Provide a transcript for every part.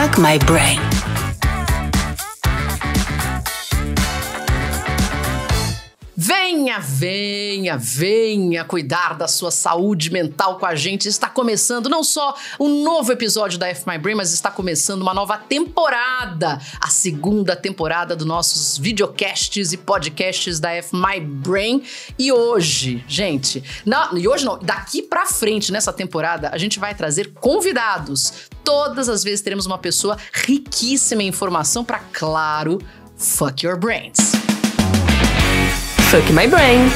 Fuck My Brain. Venha, venha, venha cuidar da sua saúde mental com a gente. Está começando não só um novo episódio da F My Brain, mas está começando uma nova temporada, a segunda temporada dos nossos videocasts e podcasts da F My Brain. E hoje, gente, não, e hoje não, daqui para frente nessa temporada, a gente vai trazer convidados. Todas as vezes teremos uma pessoa riquíssima em informação para claro, fuck your brains. Fuck My Brain.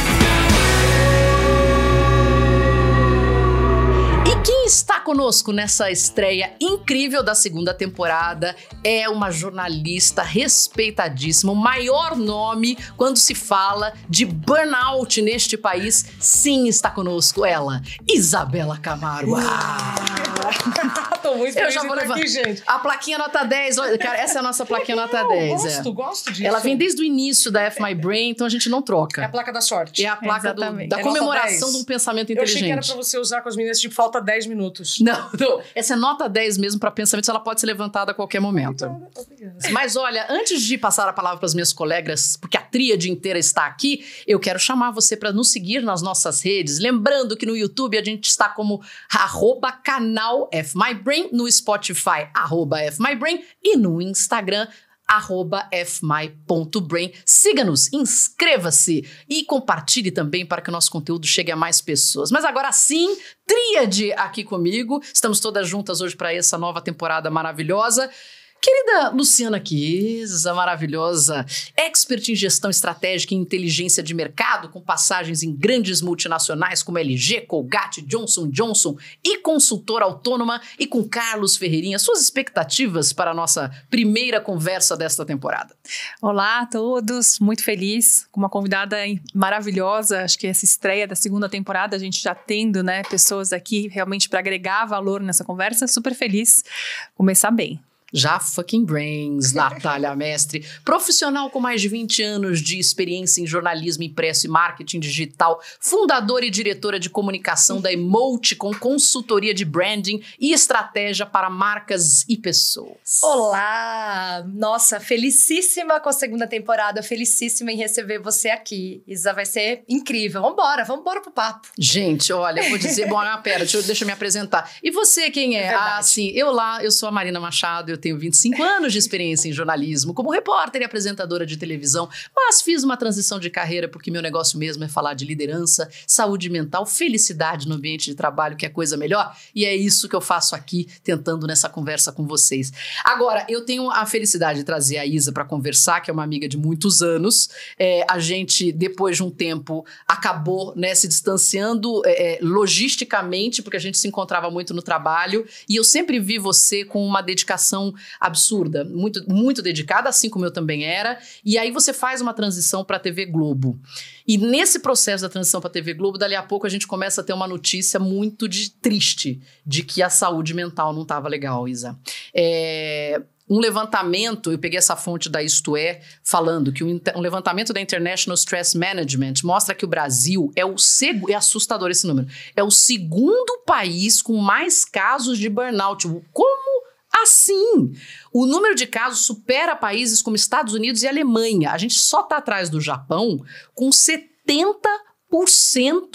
E quem está conosco nessa estreia incrível da segunda temporada é uma jornalista respeitadíssima, o maior nome quando se fala de burnout neste país. Sim, está conosco ela, Isabela Camargo. Tô muito Eu já vou levar aqui, gente. A plaquinha nota 10, cara, essa é a nossa plaquinha nota 10. Eu é. gosto, é. gosto disso. Ela vem desde o início da F My Brain, então a gente não troca. É a placa da sorte. É a placa do, da é comemoração de um pensamento inteligente. Eu achei que era pra você usar com as meninas de falta 10 minutos. Não, não. Essa é nota 10 mesmo para pensamentos, ela pode ser levantada a qualquer momento. Obrigada, obrigada. Mas olha, antes de passar a palavra para as minhas colegas, porque a tríade inteira está aqui, eu quero chamar você para nos seguir nas nossas redes. Lembrando que no YouTube a gente está como arroba canal FMyBrain, no Spotify, arroba FMyBrain e no Instagram, arroba fmy.brain. Siga-nos, inscreva-se e compartilhe também para que o nosso conteúdo chegue a mais pessoas. Mas agora sim, tríade aqui comigo. Estamos todas juntas hoje para essa nova temporada maravilhosa. Querida Luciana Chiesa, maravilhosa, expert em gestão estratégica e inteligência de mercado, com passagens em grandes multinacionais como LG, Colgate, Johnson Johnson e consultora autônoma, e com Carlos Ferreirinha, suas expectativas para a nossa primeira conversa desta temporada. Olá a todos, muito feliz com uma convidada maravilhosa, acho que essa estreia da segunda temporada, a gente já tendo né, pessoas aqui realmente para agregar valor nessa conversa, super feliz começar bem já fucking brains, Natália Mestre, profissional com mais de 20 anos de experiência em jornalismo impresso e marketing digital, fundadora e diretora de comunicação da Emote com consultoria de branding e estratégia para marcas e pessoas. Olá! Nossa, felicíssima com a segunda temporada, felicíssima em receber você aqui. Isa vai ser incrível. Vambora, vambora pro papo. Gente, olha, eu vou dizer, bom, pera, deixa eu, deixa eu me apresentar. E você quem é? é ah, sim, eu lá, eu sou a Marina Machado, eu tenho 25 anos de experiência em jornalismo, como repórter e apresentadora de televisão, mas fiz uma transição de carreira porque meu negócio mesmo é falar de liderança, saúde mental, felicidade no ambiente de trabalho, que é coisa melhor, e é isso que eu faço aqui, tentando nessa conversa com vocês. Agora, eu tenho a felicidade de trazer a Isa para conversar, que é uma amiga de muitos anos. É, a gente, depois de um tempo, acabou né, se distanciando é, é logisticamente, porque a gente se encontrava muito no trabalho, e eu sempre vi você com uma dedicação absurda, muito, muito dedicada, assim como eu também era. E aí você faz uma transição para a TV Globo. E nesse processo da transição para a TV Globo, dali a pouco a gente começa a ter uma notícia muito de, triste de que a saúde mental não estava legal, Isa. É, um levantamento, eu peguei essa fonte da Isto É, falando que um, um, levantamento da International Stress Management mostra que o Brasil é o segundo, é assustador esse número, é o segundo país com mais casos de burnout. Como assim. O número de casos supera países como Estados Unidos e Alemanha. A gente só está atrás do Japão com 70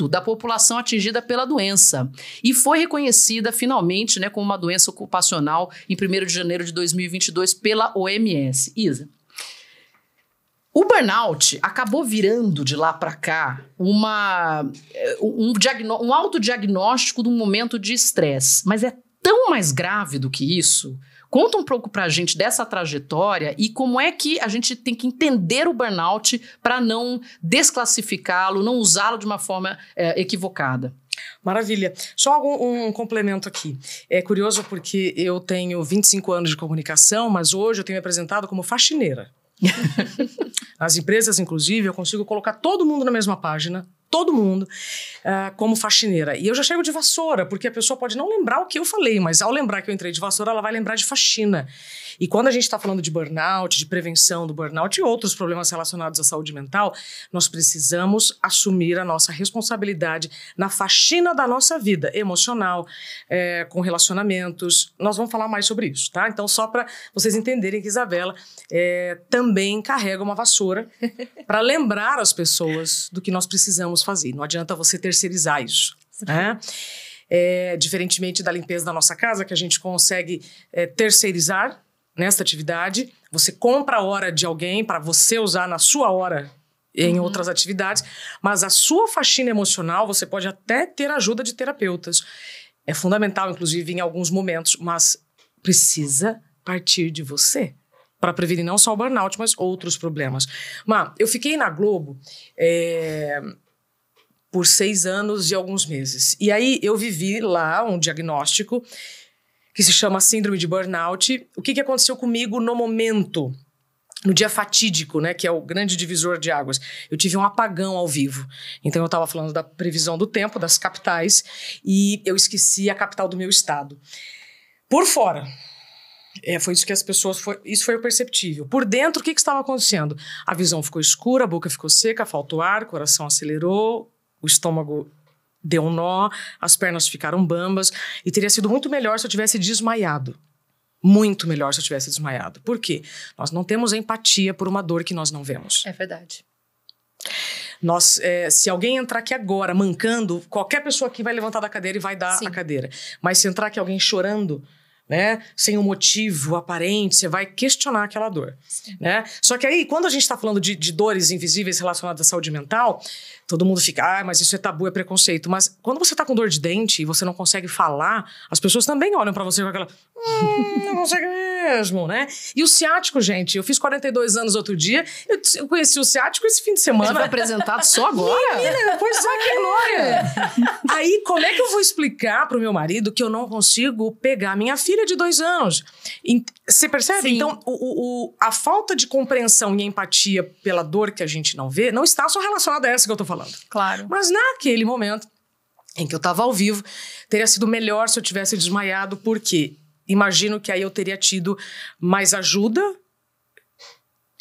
da população atingida pela doença e foi reconhecida finalmente né, como uma doença ocupacional em 1 de janeiro de 2022 pela OMS. Isa, o burnout acabou virando de lá para cá uma, eh, um, um autodiagnóstico de um momento de estresse, mas é tão mais grave do que isso? Conta um pouco para a gente dessa trajetória e como é que a gente tem que entender o burnout para não desclassificá-lo, não usá-lo de uma forma é, equivocada. Maravilha. Só um, um, complemento aqui. É curioso porque eu tenho 25 anos de comunicação, mas hoje eu tenho me apresentado como faxineira. As empresas, inclusive, eu consigo colocar todo mundo na mesma página todo mundo uh, como faxineira. E eu já chego de vassoura, porque a pessoa pode não lembrar o que eu falei, mas ao lembrar que eu entrei de vassoura, ela vai lembrar de faxina. E quando a gente está falando de burnout, de prevenção do burnout e outros problemas relacionados à saúde mental, nós precisamos assumir a nossa responsabilidade na faxina da nossa vida emocional, é, com relacionamentos. Nós vamos falar mais sobre isso, tá? Então, só para vocês entenderem que Isabela é, também carrega uma vassoura para lembrar as pessoas do que nós precisamos fazer. Não adianta você terceirizar isso. Né? É, diferentemente da limpeza da nossa casa, que a gente consegue é, terceirizar nesta atividade, você compra a hora de alguém para você usar na sua hora em uhum. outras atividades, mas a sua faxina emocional você pode até ter ajuda de terapeutas. É fundamental, inclusive, em alguns momentos, mas precisa partir de você para prevenir não só o burnout, mas outros problemas. Mas eu fiquei na Globo é, por seis anos e alguns meses. E aí eu vivi lá um diagnóstico que se chama síndrome de burnout. O que, que aconteceu comigo no momento? no dia fatídico, né, que é o grande divisor de águas, eu tive um apagão ao vivo. Então eu estava falando da previsão do tempo, das capitais, e eu esqueci a capital do meu estado. Por fora, é, foi isso que as pessoas, foi, isso foi o perceptível. Por dentro, o que, que estava acontecendo? A visão ficou escura, a boca ficou seca, faltou ar, o coração acelerou, o estômago deu um nó, as pernas ficaram bambas e teria sido muito melhor se eu tivesse desmaiado. Muito melhor se eu tivesse desmaiado. Por quê? Nós não temos empatia por uma dor que nós não vemos. É verdade. Nós, é, se alguém entrar aqui agora mancando, qualquer pessoa aqui vai levantar da cadeira e vai dar Sim. a cadeira. Mas se entrar aqui alguém chorando, né? Sem um motivo aparente, você vai questionar aquela dor, né? Só que aí, quando a gente está falando de, de, dores invisíveis relacionadas à saúde mental, todo mundo fica, ah, mas isso é tabu, é preconceito. Mas quando você está com dor de dente e você não consegue falar, as pessoas também olham para você com aquela, hum, não consegue mesmo, né? E o ciático, gente, eu fiz 42 anos outro dia, eu, eu conheci o ciático esse fim de semana. Ele foi apresentado só agora? Menina, pois é, que glória! Aí, como é que eu vou explicar pro meu marido que eu não consigo pegar minha filha de dois anos? Você percebe? Sim. Então, o, o, a falta de compreensão e empatia pela dor que a gente não vê, não está só relacionada a essa que eu tô falando. Claro. Mas naquele momento, em que eu estava ao vivo, teria sido melhor se eu tivesse desmaiado, porque imagino que aí eu teria tido mais ajuda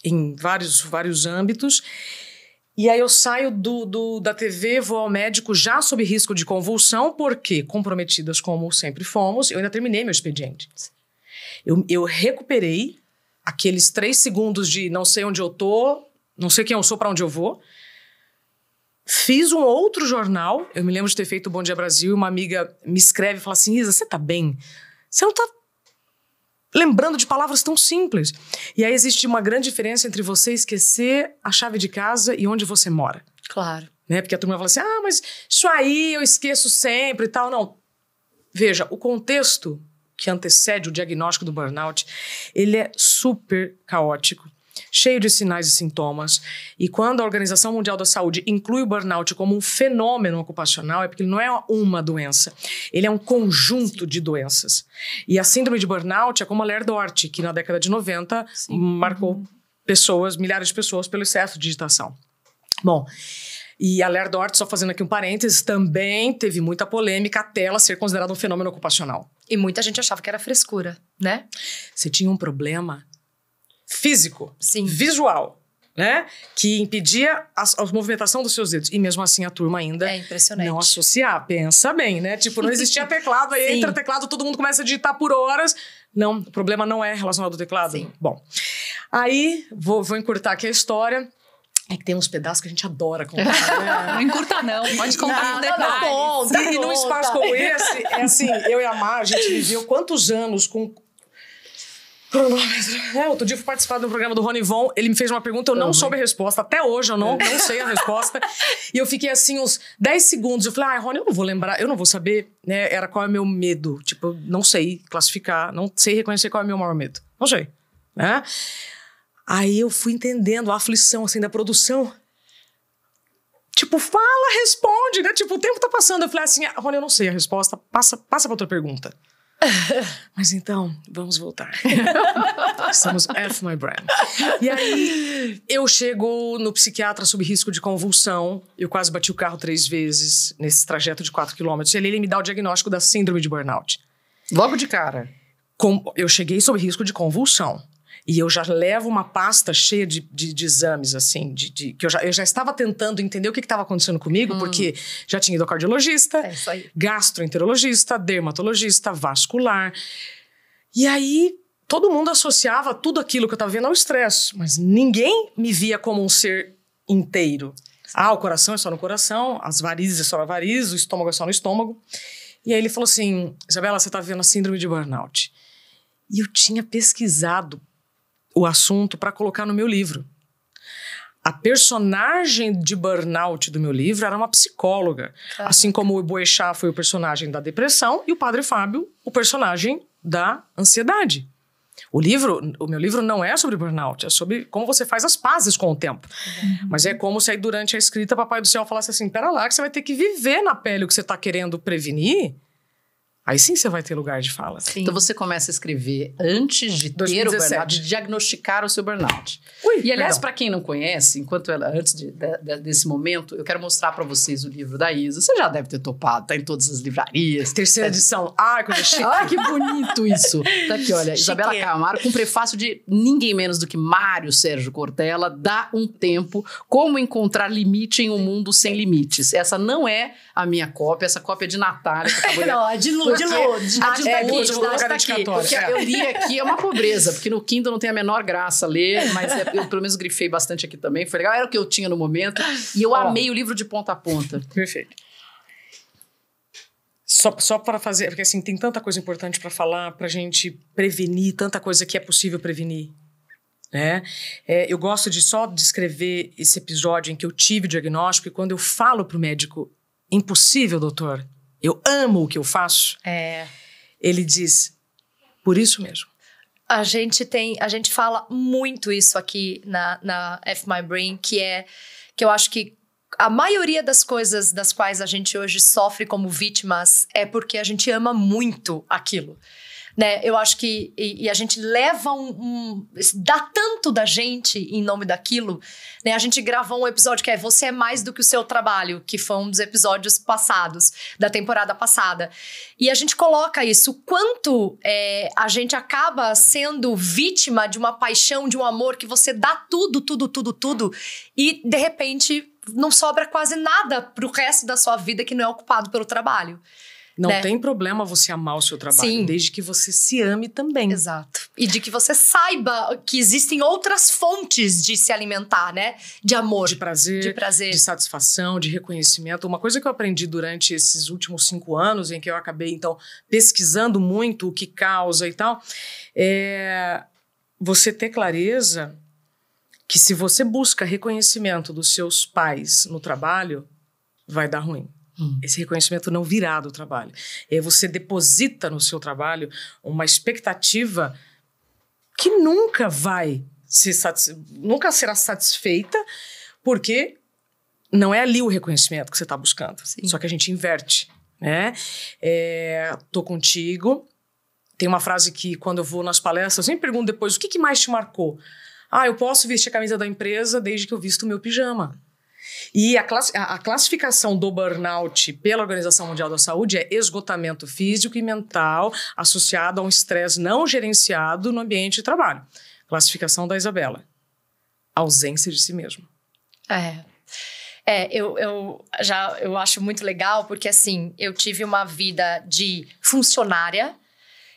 em vários, vários âmbitos. E aí eu saio do, do, da TV, vou ao médico já sob risco de convulsão, porque comprometidas como sempre fomos, eu ainda terminei meu expediente. Eu, eu recuperei aqueles três segundos de não sei onde eu tô, não sei quem eu sou, para onde eu vou. Fiz um outro jornal, eu me lembro de ter feito o Bom Dia Brasil, e uma amiga me escreve e fala assim, Isa, você tá bem? Você não tá lembrando de palavras tão simples. E aí existe uma grande diferença entre você esquecer a chave de casa e onde você mora. Claro. Né? Porque a turma fala assim: ah, mas isso aí eu esqueço sempre e tal. Não. Veja, o contexto que antecede o diagnóstico do burnout, ele é super caótico cheio de sinais e sintomas. E quando a Organização Mundial da Saúde inclui o burnout como um fenômeno ocupacional, é porque ele não é uma doença, ele é um conjunto de doenças. E a síndrome de burnout é como a Lerdort, que na década de 90 Sim. marcou uhum. pessoas, milhares de pessoas, pelo excesso de digitação. Bom, e a Lerdort, só fazendo aqui um parênteses, também teve muita polêmica até ela ser considerada um fenômeno ocupacional. E muita gente achava que era frescura, né? Você tinha um problema físico, Sim. visual, né? Que impedia a, a, movimentação dos seus dedos. E mesmo assim a turma ainda é não associar. Pensa bem, né? Tipo, não existia teclado, aí Sim. entra teclado, todo mundo começa a digitar por horas. Não, o problema não é relacionado ao teclado. Sim. Bom, aí vou, vou encurtar aqui a história. É que tem uns pedaços que a gente adora contar. Né? Não encurta, não. Pode contar não, detalhes. Não, não, conta, e num espaço como esse, é assim, eu e a Mar, a gente viveu quantos anos com é, outro dia eu fui participar de um programa do Rony Von, ele me fez uma pergunta, eu não uhum. soube a resposta, até hoje eu não, é. não sei a resposta. e eu fiquei assim uns 10 segundos, eu falei, ah, Rony, eu não vou lembrar, eu não vou saber, né, era qual é o meu medo. Tipo, eu não sei classificar, não sei reconhecer qual é o meu maior medo. Não sei, né? Aí eu fui entendendo a aflição, assim, da produção. Tipo, fala, responde, né? Tipo, o tempo tá passando. Eu falei assim, ah, Rony, eu não sei a resposta, passa, passa pra outra pergunta. Mas então, vamos voltar. Estamos F my brain. E aí, eu chego no psiquiatra sob risco de convulsão. Eu quase bati o carro três vezes nesse trajeto de quatro quilômetros. E ali ele me dá o diagnóstico da síndrome de burnout. Logo de cara? Com, eu cheguei sob risco de convulsão. E eu já levo uma pasta cheia de, de, de exames, assim, de, de, que eu já, eu já estava tentando entender o que estava acontecendo comigo, hum. porque já tinha ido ao cardiologista, é gastroenterologista, dermatologista, vascular. E aí todo mundo associava tudo aquilo que eu estava vendo ao estresse, mas ninguém me via como um ser inteiro. Sim. Ah, o coração é só no coração, as varizes é só na variz, o estômago é só no estômago. E aí ele falou assim: Isabela, você está vendo a síndrome de burnout. E eu tinha pesquisado o assunto para colocar no meu livro. A personagem de burnout do meu livro era uma psicóloga. Assim como o Boechat foi o personagem da depressão e o Padre Fábio, o personagem da ansiedade. O livro, o meu livro não é sobre burnout, é sobre como você faz as pazes com o tempo. Uhum. Mas é como se aí durante a escrita, Papai do Céu falasse assim: pera lá, que você vai ter que viver na pele o que você está querendo prevenir Aí sim você vai ter lugar de fala. Sim. Então você começa a escrever antes de 2017. ter o burnout, de diagnosticar o seu burnout. Ui, e aliás, para quem não conhece, enquanto ela, antes de, de, desse momento, eu quero mostrar para vocês o livro da Isa. Você já deve ter topado, tá em todas as livrarias. Terceira tá edição. Ah, coisa chique. ah, que bonito isso. Tá aqui, olha, Chique. Isabela Camargo com prefácio de ninguém menos do que Mário Sérgio Cortella, Dá um tempo, como encontrar limite em um mundo sem limites. Essa não é a minha cópia, essa cópia é de Natália. Que não, de... é de Lu de Lourdes. A de Lourdes, é, Lourdes tá aqui. Porque é. eu li aqui, é uma pobreza, porque no Kindle não tem a menor graça ler, mas é, eu pelo menos grifei bastante aqui também, foi legal, era o que eu tinha no momento, e eu Ó. amei o livro de ponta a ponta. Perfeito. Só, só para fazer, porque assim, tem tanta coisa importante para falar, para gente prevenir, tanta coisa que é possível prevenir. Né? É, eu gosto de só descrever esse episódio em que eu tive o diagnóstico e quando eu falo para o médico, impossível, doutor, eu amo o que eu faço, é. ele diz, por isso mesmo. A gente tem, a gente fala muito isso aqui na, na F My Brain, que é que eu acho que a maioria das coisas das quais a gente hoje sofre como vítimas é porque a gente ama muito aquilo né? Eu acho que e, e a gente leva um, um, dá tanto da gente em nome daquilo, né? A gente gravou um episódio que é você é mais do que o seu trabalho, que foi um dos episódios passados da temporada passada, e a gente coloca isso, o quanto é, a gente acaba sendo vítima de uma paixão, de um amor que você dá tudo, tudo, tudo, tudo e de repente não sobra quase nada para o resto da sua vida que não é ocupado pelo trabalho. Não né? tem problema você amar o seu trabalho, Sim. desde que você se ame também. Exato. E de que você saiba que existem outras fontes de se alimentar, né? De amor. De prazer. De prazer. De satisfação, de reconhecimento. Uma coisa que eu aprendi durante esses últimos cinco anos, em que eu acabei, então, pesquisando muito o que causa e tal, é você ter clareza que se você busca reconhecimento dos seus pais no trabalho, vai dar ruim. Hum. Esse reconhecimento não virá do trabalho. E aí você deposita no seu trabalho uma expectativa que nunca vai se nunca será satisfeita, porque não é ali o reconhecimento que você está buscando. Sim. Só que a gente inverte, né? É, tô contigo. Tem uma frase que quando eu vou nas palestras, eu sempre pergunto depois o que, que mais te marcou. Ah, eu posso vestir a camisa da empresa desde que eu visto o meu pijama. E a, class, a, a classificação do burnout pela Organização Mundial da Saúde é esgotamento físico e mental associado a um estresse não gerenciado no ambiente de trabalho. Classificação da Isabela. Ausência de si mesmo. É. É, eu, eu, já eu acho muito legal porque assim eu tive uma vida de funcionária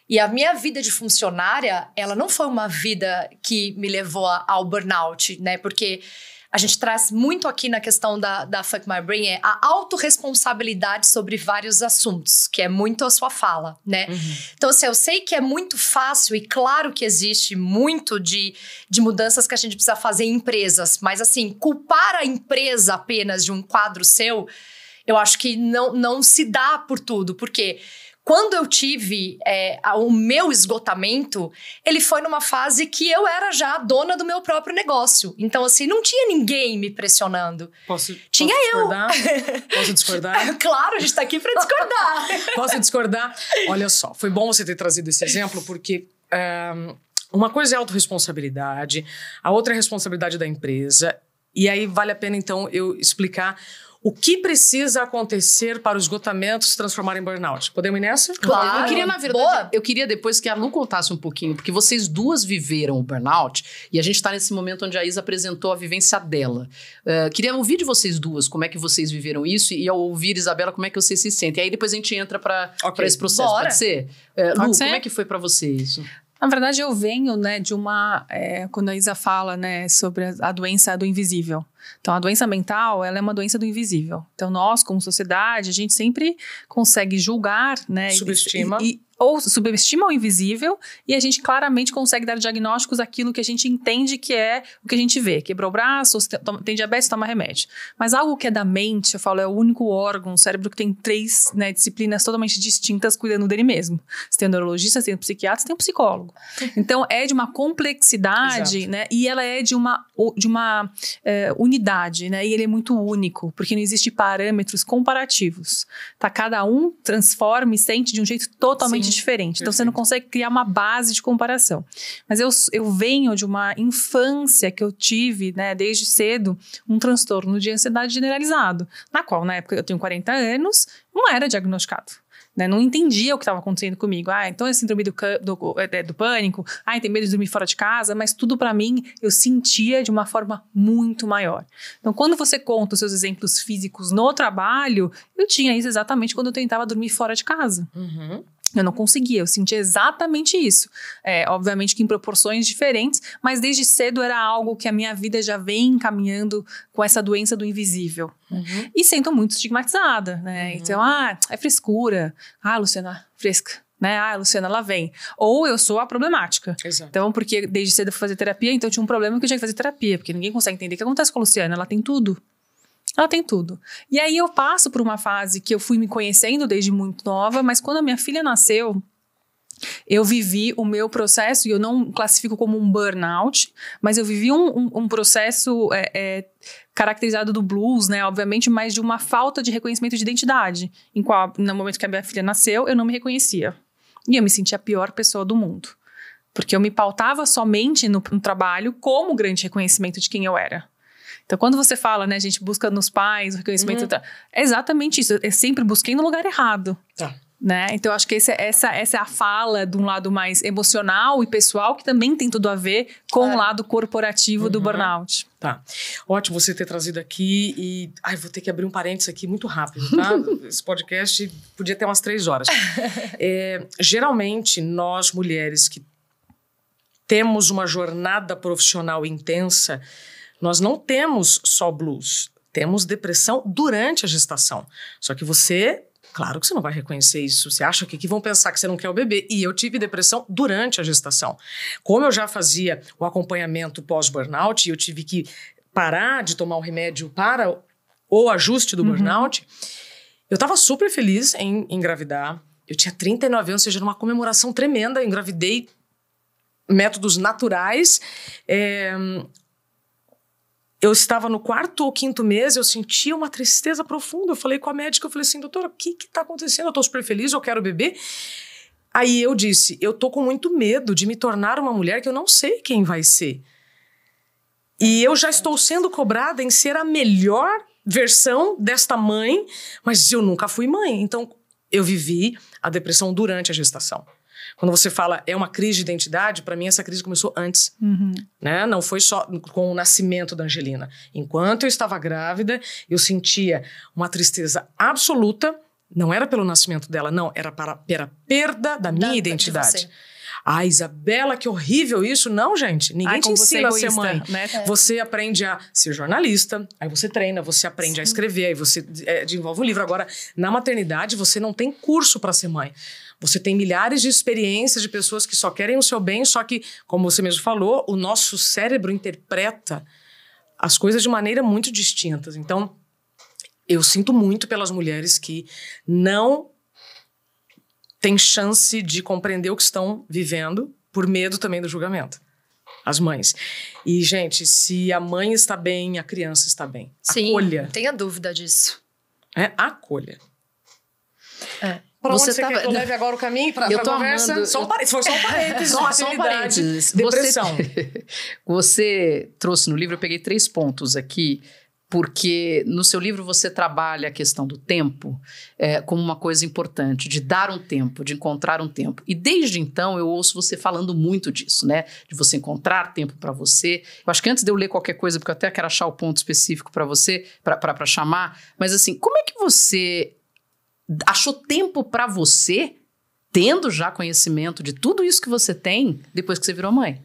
e a minha vida de funcionária ela não foi uma vida que me levou ao burnout, né? Porque a gente traz muito aqui na questão da, da Fuck My Brain é a autorresponsabilidade sobre vários assuntos, que é muito a sua fala, né? Uhum. Então, assim, eu sei que é muito fácil e claro que existe muito de, de mudanças que a gente precisa fazer em empresas, mas, assim, culpar a empresa apenas de um quadro seu, eu acho que não, não se dá por tudo, porque quê? Quando eu tive é, o meu esgotamento, ele foi numa fase que eu era já dona do meu próprio negócio. Então, assim, não tinha ninguém me pressionando. Posso, tinha posso eu. Discordar? Posso discordar? claro, a gente está aqui para discordar. posso discordar? Olha só, foi bom você ter trazido esse exemplo, porque. Um, eh, uma coisa é a autorresponsabilidade, a outra é a responsabilidade da empresa. E aí vale a pena, então, eu explicar o que precisa acontecer para o esgotamento se transformar em burnout? Podemos ir nessa? Claro. Eu queria, na verdade, Boa. eu queria depois que a Lu contasse um pouquinho, porque vocês duas viveram o burnout e a gente está nesse momento onde a Isa apresentou a vivência dela. Uh, queria ouvir de vocês duas como é que vocês viveram isso e ao ouvir Isabela, como é que vocês se sentem. E aí depois a gente entra para okay. esse processo, Bora. pode ser? Uh, pode Lu, ser? como é que foi para você isso? Na verdade, eu venho né, de uma. É, quando a Isa fala né, sobre a doença do invisível. Então, a doença mental, ela é uma doença do invisível. Então, nós, como sociedade, a gente sempre consegue julgar, né? Subestima. E, e, ou subestima o invisível e a gente claramente consegue dar diagnósticos aquilo que a gente entende que é o que a gente vê. Quebrou o braço, tem diabetes, toma remédio. Mas algo que é da mente, eu falo, é o único órgão, o cérebro que tem três né, disciplinas totalmente distintas cuidando dele mesmo. Você tem o neurologista, você tem o psiquiatra, você tem o psicólogo. Então, é de uma complexidade, né? E ela é de uma, de uma é, unidade, né? E ele é muito único, porque não existe parâmetros comparativos. Tá? Cada um transforma e sente de um jeito totalmente Sim, diferente. Então perfeito. você não consegue criar uma base de comparação. Mas eu, eu venho de uma infância que eu tive, né, desde cedo, um transtorno de ansiedade generalizado, na qual, na época, eu tenho 40 anos, não era diagnosticado né? Não entendia o que estava acontecendo comigo. Ah, então é síndrome do, do, é, do pânico, ah, tem medo de dormir fora de casa, mas tudo para mim eu sentia de uma forma muito maior. Então, quando você conta os seus exemplos físicos no trabalho, eu tinha isso exatamente quando eu tentava dormir fora de casa. Uhum. Eu não conseguia, eu senti exatamente isso. É, obviamente que em proporções diferentes, mas desde cedo era algo que a minha vida já vem encaminhando com essa doença do invisível. Uhum. E sinto muito estigmatizada, né? Uhum. Então, ah, é frescura. Ah, Luciana, fresca né? Ah, Luciana, ela vem. Ou eu sou a problemática. Exato. Então, porque desde cedo eu fui fazer terapia, então tinha um problema que eu tinha que fazer terapia, porque ninguém consegue entender o que acontece com a Luciana, ela tem tudo. Ela tem tudo. E aí eu passo por uma fase que eu fui me conhecendo desde muito nova, mas quando a minha filha nasceu, eu vivi o meu processo, e eu não classifico como um burnout, mas eu vivi um, um, um processo é, é, caracterizado do blues, né? Obviamente, mas de uma falta de reconhecimento de identidade. Em qual, no momento que a minha filha nasceu, eu não me reconhecia. E eu me sentia a pior pessoa do mundo. Porque eu me pautava somente no, no trabalho como grande reconhecimento de quem eu era. Então, quando você fala, né, a gente busca nos pais, o reconhecimento, uhum. é exatamente isso. É sempre busquei no lugar errado. Tá. Né? Então, acho que esse, é, essa, essa é a fala de um lado mais emocional e pessoal, que também tem tudo a ver com é. o lado corporativo uhum. do burnout. Tá. Ótimo você ter trazido aqui e. Ai, vou ter que abrir um parênteses aqui muito rápido, tá? Esse podcast podia ter umas três horas. é, geralmente, nós mulheres que temos uma jornada profissional intensa, nós não temos só blues, temos depressão durante a gestação. Só que você Claro que você não vai reconhecer isso. Você acha que, que vão pensar que você não quer o bebê. E eu tive depressão durante a gestação. Como eu já fazia o acompanhamento pós-burnout, e eu tive que parar de tomar o remédio para o ajuste do uhum. burnout. Eu estava super feliz em engravidar. Eu tinha 39 anos, ou seja, numa comemoração tremenda. engravidei métodos naturais. É, eu estava no quarto ou quinto mês, eu sentia uma tristeza profunda. Eu falei com a médica, eu falei assim, doutora, o que está acontecendo? Eu estou super feliz, eu quero beber. Aí eu disse, eu tô com muito medo de me tornar uma mulher que eu não sei quem vai ser. E é eu já estou sendo cobrada em ser a melhor versão desta mãe, mas eu nunca fui mãe. Então, eu vivi a depressão durante a gestação. Quando você fala é uma crise de identidade, para mim essa crise começou antes. Uhum. Né? Não foi só com o nascimento da Angelina. Enquanto eu estava grávida, eu sentia uma tristeza absoluta. Não era pelo nascimento dela, não, era para, pela perda da minha da, identidade. Ah, Isabela, que horrível isso. Não, gente, ninguém Ai, te é ensina a ser mãe. Né? É. Você aprende a ser jornalista, aí você treina, você aprende Sim. a escrever, aí você é, desenvolve um livro. Agora, na maternidade, você não tem curso para ser mãe. Você tem milhares de experiências de pessoas que só querem o seu bem, só que, como você mesmo falou, o nosso cérebro interpreta as coisas de maneira muito distintas. Então, eu sinto muito pelas mulheres que não têm chance de compreender o que estão vivendo por medo também do julgamento. As mães. E, gente, se a mãe está bem, a criança está bem. Sim, acolha. Tenha dúvida disso. É, acolha. É. Pra você onde você tava... quer que eu leve agora o caminho pra, eu pra conversa? Amando... Só um parênteses, foi só um parênteses. só, só um parênteses. Depressão. Você... você trouxe no livro, eu peguei três pontos aqui porque no seu livro você trabalha a questão do tempo é, como uma coisa importante, de dar um tempo, de encontrar um tempo. E desde então eu ouço você falando muito disso, né? De você encontrar tempo para você. Eu acho que antes de eu ler qualquer coisa, porque eu até quero achar o ponto específico para você, para chamar, mas assim, como é que você achou tempo para você, tendo já conhecimento de tudo isso que você tem depois que você virou mãe?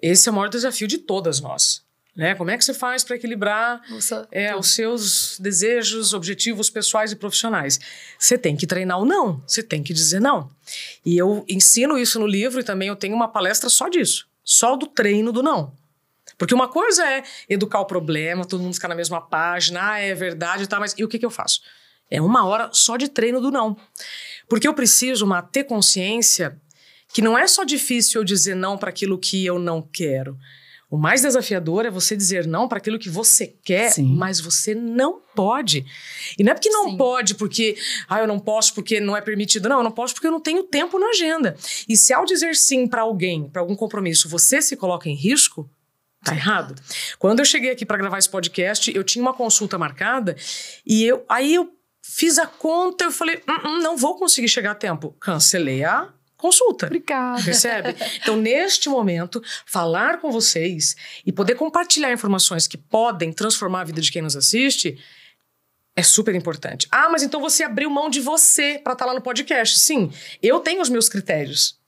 Esse é o maior desafio de todas nós. Né? Como é que você faz para equilibrar Nossa, é, os seus desejos, objetivos pessoais e profissionais? Você tem que treinar o não, você tem que dizer não. E eu ensino isso no livro e também eu tenho uma palestra só disso, só do treino do não. Porque uma coisa é educar o problema, todo mundo ficar na mesma página, ah, é verdade, tá, mas e o que, que eu faço? É uma hora só de treino do não. Porque eu preciso uma, ter consciência que não é só difícil eu dizer não para aquilo que eu não quero. O mais desafiador é você dizer não para aquilo que você quer, Sim. mas você não pode. E não é porque não Sim. pode, porque ah, eu não posso porque não é permitido. Não, eu não posso porque eu não tenho tempo na agenda. E se ao dizer sim para alguém, para algum compromisso, você se coloca em risco, Tá errado. Quando eu cheguei aqui para gravar esse podcast, eu tinha uma consulta marcada e eu aí eu Fiz a conta, eu falei, não, hum, hum, não vou conseguir chegar a tempo. Cancelei a consulta. Obrigada. Percebe? Então, neste momento, falar com vocês e poder compartilhar informações que podem transformar a vida de quem nos assiste é super importante. Ah, mas então você abriu mão de você para estar tá lá no podcast. Sim, eu tenho os meus critérios.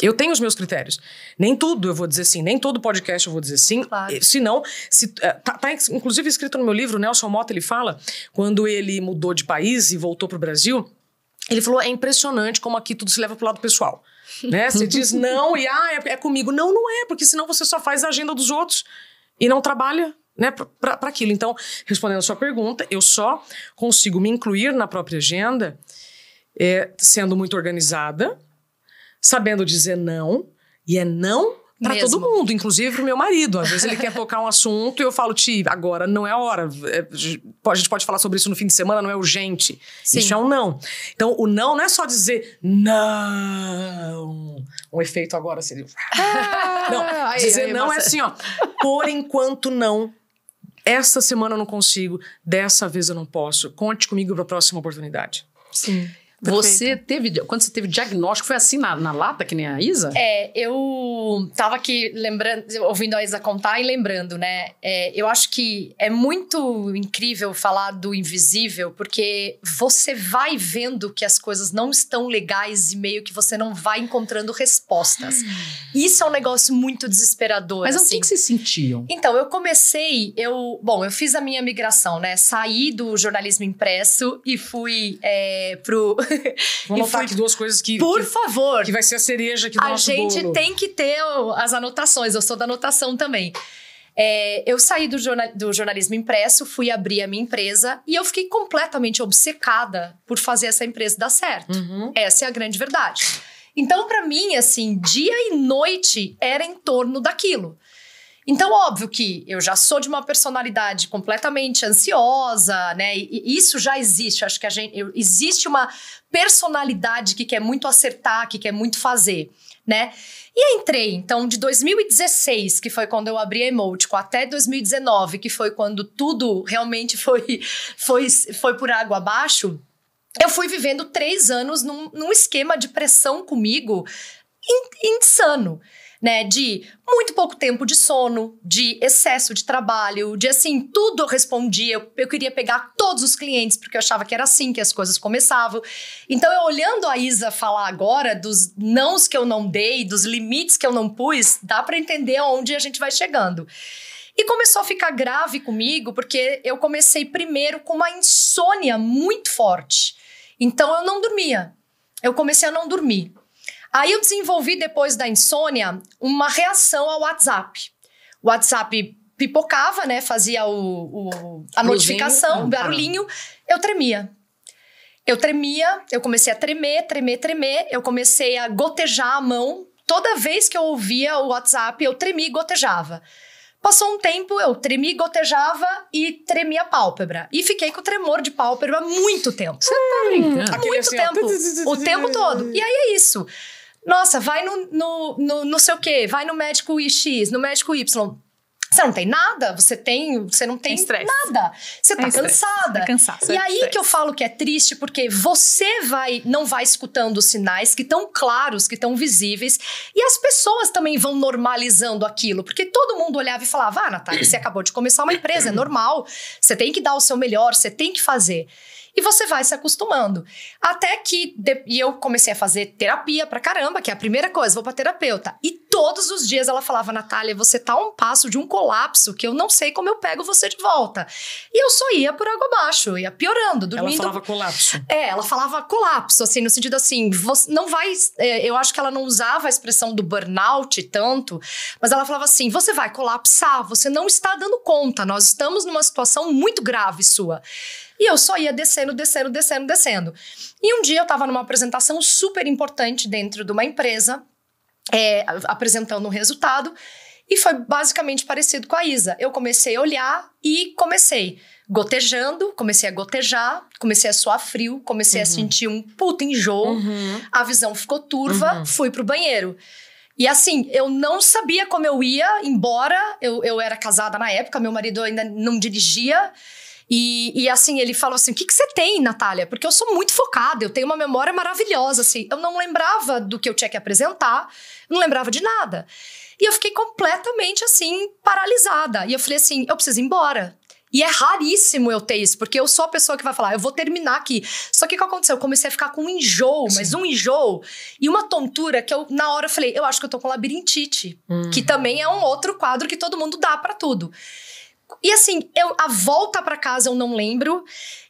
Eu tenho os meus critérios. Nem tudo eu vou dizer sim, nem todo podcast eu vou dizer sim. Claro. Senão, eh, se não, eh, tá, tá, inclusive escrito no meu livro, Nelson Mota, ele fala, quando ele mudou de país e voltou para o Brasil, ele falou: é impressionante como aqui tudo se leva para o lado pessoal. né? Você diz não e ah, é, é comigo. Não, não é, porque senão você só faz a agenda dos outros e não trabalha né, para aquilo. Então, respondendo a sua pergunta, eu só consigo me incluir na própria agenda é, sendo muito organizada sabendo dizer não, e é não para todo mundo, inclusive pro meu marido. Às vezes ele quer tocar um assunto e eu falo, Ti, agora não é a hora. É, a gente pode falar sobre isso no fim de semana, não é urgente. Sim. Isso é um não. Então, o não não é só dizer não. Um efeito agora seria. Ah, não, aí, dizer aí, não é você... é assim, ó. Por enquanto, não. Essa semana eu não consigo, dessa vez eu não posso. Conte comigo para a próxima oportunidade. Sim. Perfeito. Você teve. Quando você teve diagnóstico, foi assim na, na lata, que nem a Isa? É, eu tava aqui lembrando, ouvindo a Isa contar e lembrando, né? É, eu acho que é muito incrível falar do invisível, porque você vai vendo que as coisas não estão legais e meio que você não vai encontrando respostas. Ah. Isso é um negócio muito desesperador. Mas assim. o que, que vocês sentiam? Então, eu comecei, eu. Bom, eu fiz a minha migração, né? Saí do jornalismo impresso e fui é, pro Vamos anotar aqui duas coisas que. Por que, favor! Que vai ser a cereja que do A gente bolo. tem que ter as anotações, eu sou da anotação também. É, eu saí do, jornal, do, jornalismo impresso, fui abrir a minha empresa e eu fiquei completamente obcecada por fazer essa empresa dar certo. Uhum. Essa é a grande verdade. Então, para mim, assim, dia e noite era em torno daquilo. Então, óbvio que eu já sou de uma personalidade completamente ansiosa, né? E, isso já existe. Acho que a gente existe uma personalidade que quer muito acertar, que quer muito fazer, né? E entrei, então, de 2016, que foi quando eu abri a Emotico, até 2019, que foi quando tudo realmente foi, foi, foi por água abaixo. Eu fui vivendo três anos num, num esquema de pressão comigo insano né, de muito pouco tempo de sono, de excesso de trabalho, de assim, tudo eu respondia. Eu, eu queria pegar todos os clientes, porque eu achava que era assim que as coisas começavam. Então, eu olhando a Isa falar agora dos nãos que eu não dei, dos limites que eu não pus, dá para entender aonde a gente vai chegando. E começou a ficar grave comigo, porque eu comecei primeiro com uma insônia muito forte. Então eu não dormia. Eu comecei a não dormir. Aí eu desenvolvi, depois da insônia, uma reação ao WhatsApp. O WhatsApp pipocava, né? Fazia o, o a notificação, o ah, tá. barulhinho. Eu tremia. Eu tremia, eu comecei a tremer, tremer, tremer. Eu comecei a gotejar a mão. Toda vez que eu ouvia o WhatsApp, eu tremia e gotejava. Passou um tempo, eu tremi, gotejava e tremia a pálpebra. E fiquei com tremor de pálpebra muito tempo. Você tá brincando? Muito tempo. o tempo todo. E aí é isso. Nossa, vai no, no, no, no sei o quê, vai no médico X, no médico Y. Você não tem nada, você tem, você não tem nada. Você tá é cansada. e é aí stress. que eu falo que é triste, porque você vai não vai escutando os sinais que estão claros, que estão visíveis, e as pessoas também vão normalizando aquilo, porque todo mundo olhava e falava: "Ah, Natália, você acabou de começar uma empresa, é normal. Você tem que dar o seu melhor, você tem que fazer" e você vai se acostumando. Até que de, e eu comecei a fazer terapia pra caramba, que é a primeira coisa, vou pra terapeuta. E todos os dias ela falava, Natália, você tá um passo de um colapso que eu não sei como eu pego você de volta. E eu só ia por água abaixo, ia piorando, dormindo. Ela falava colapso. É, ela falava colapso, assim, no sentido assim, você não vai. É, eu acho que ela não usava a expressão do burnout tanto, mas ela falava assim: você vai colapsar, você não está dando conta, nós estamos numa situação muito grave sua. E eu só ia descendo, descendo, descendo, descendo. E um dia eu estava numa apresentação super importante dentro de uma empresa, é, apresentando um resultado. E foi basicamente parecido com a Isa. Eu comecei a olhar e comecei gotejando, comecei a gotejar, comecei a suar frio, comecei uhum. a sentir um puto enjoo. Uhum. A visão ficou turva, uhum. fui pro banheiro. E assim, eu não sabia como eu ia embora. Eu, eu era casada na época, meu marido ainda não dirigia. E, e assim, ele falou assim: o que, que você tem, Natália? Porque eu sou muito focada, eu tenho uma memória maravilhosa, assim. Eu não lembrava do que eu tinha que apresentar, não lembrava de nada. E eu fiquei completamente assim, paralisada. E eu falei assim: eu preciso ir embora. E é raríssimo eu ter isso, porque eu sou a pessoa que vai falar, eu vou terminar aqui. Só que o que aconteceu? Eu comecei a ficar com um enjoo, Sim. mas um enjoo e uma tontura que eu, na hora, eu falei, eu acho que eu tô com labirintite, uhum. que também é um outro quadro que todo mundo dá para tudo. E assim, eu, a volta para casa eu não lembro.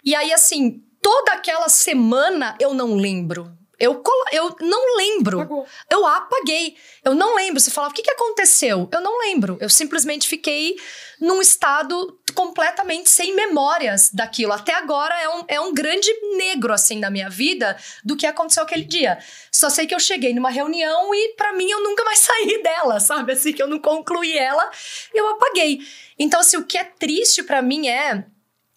E aí, assim, toda aquela semana eu não lembro. Eu, eu não lembro. Apagou. Eu apaguei. Eu não lembro. Você falava, o que, que aconteceu? Eu não lembro. Eu simplesmente fiquei num estado completamente sem memórias daquilo. Até agora é um, é um grande negro, assim, na minha vida do que aconteceu aquele dia. Só sei que eu cheguei numa reunião e, para mim, eu nunca mais saí dela, sabe? Assim, que eu não concluí ela e eu apaguei. Então, assim, o que é triste para mim é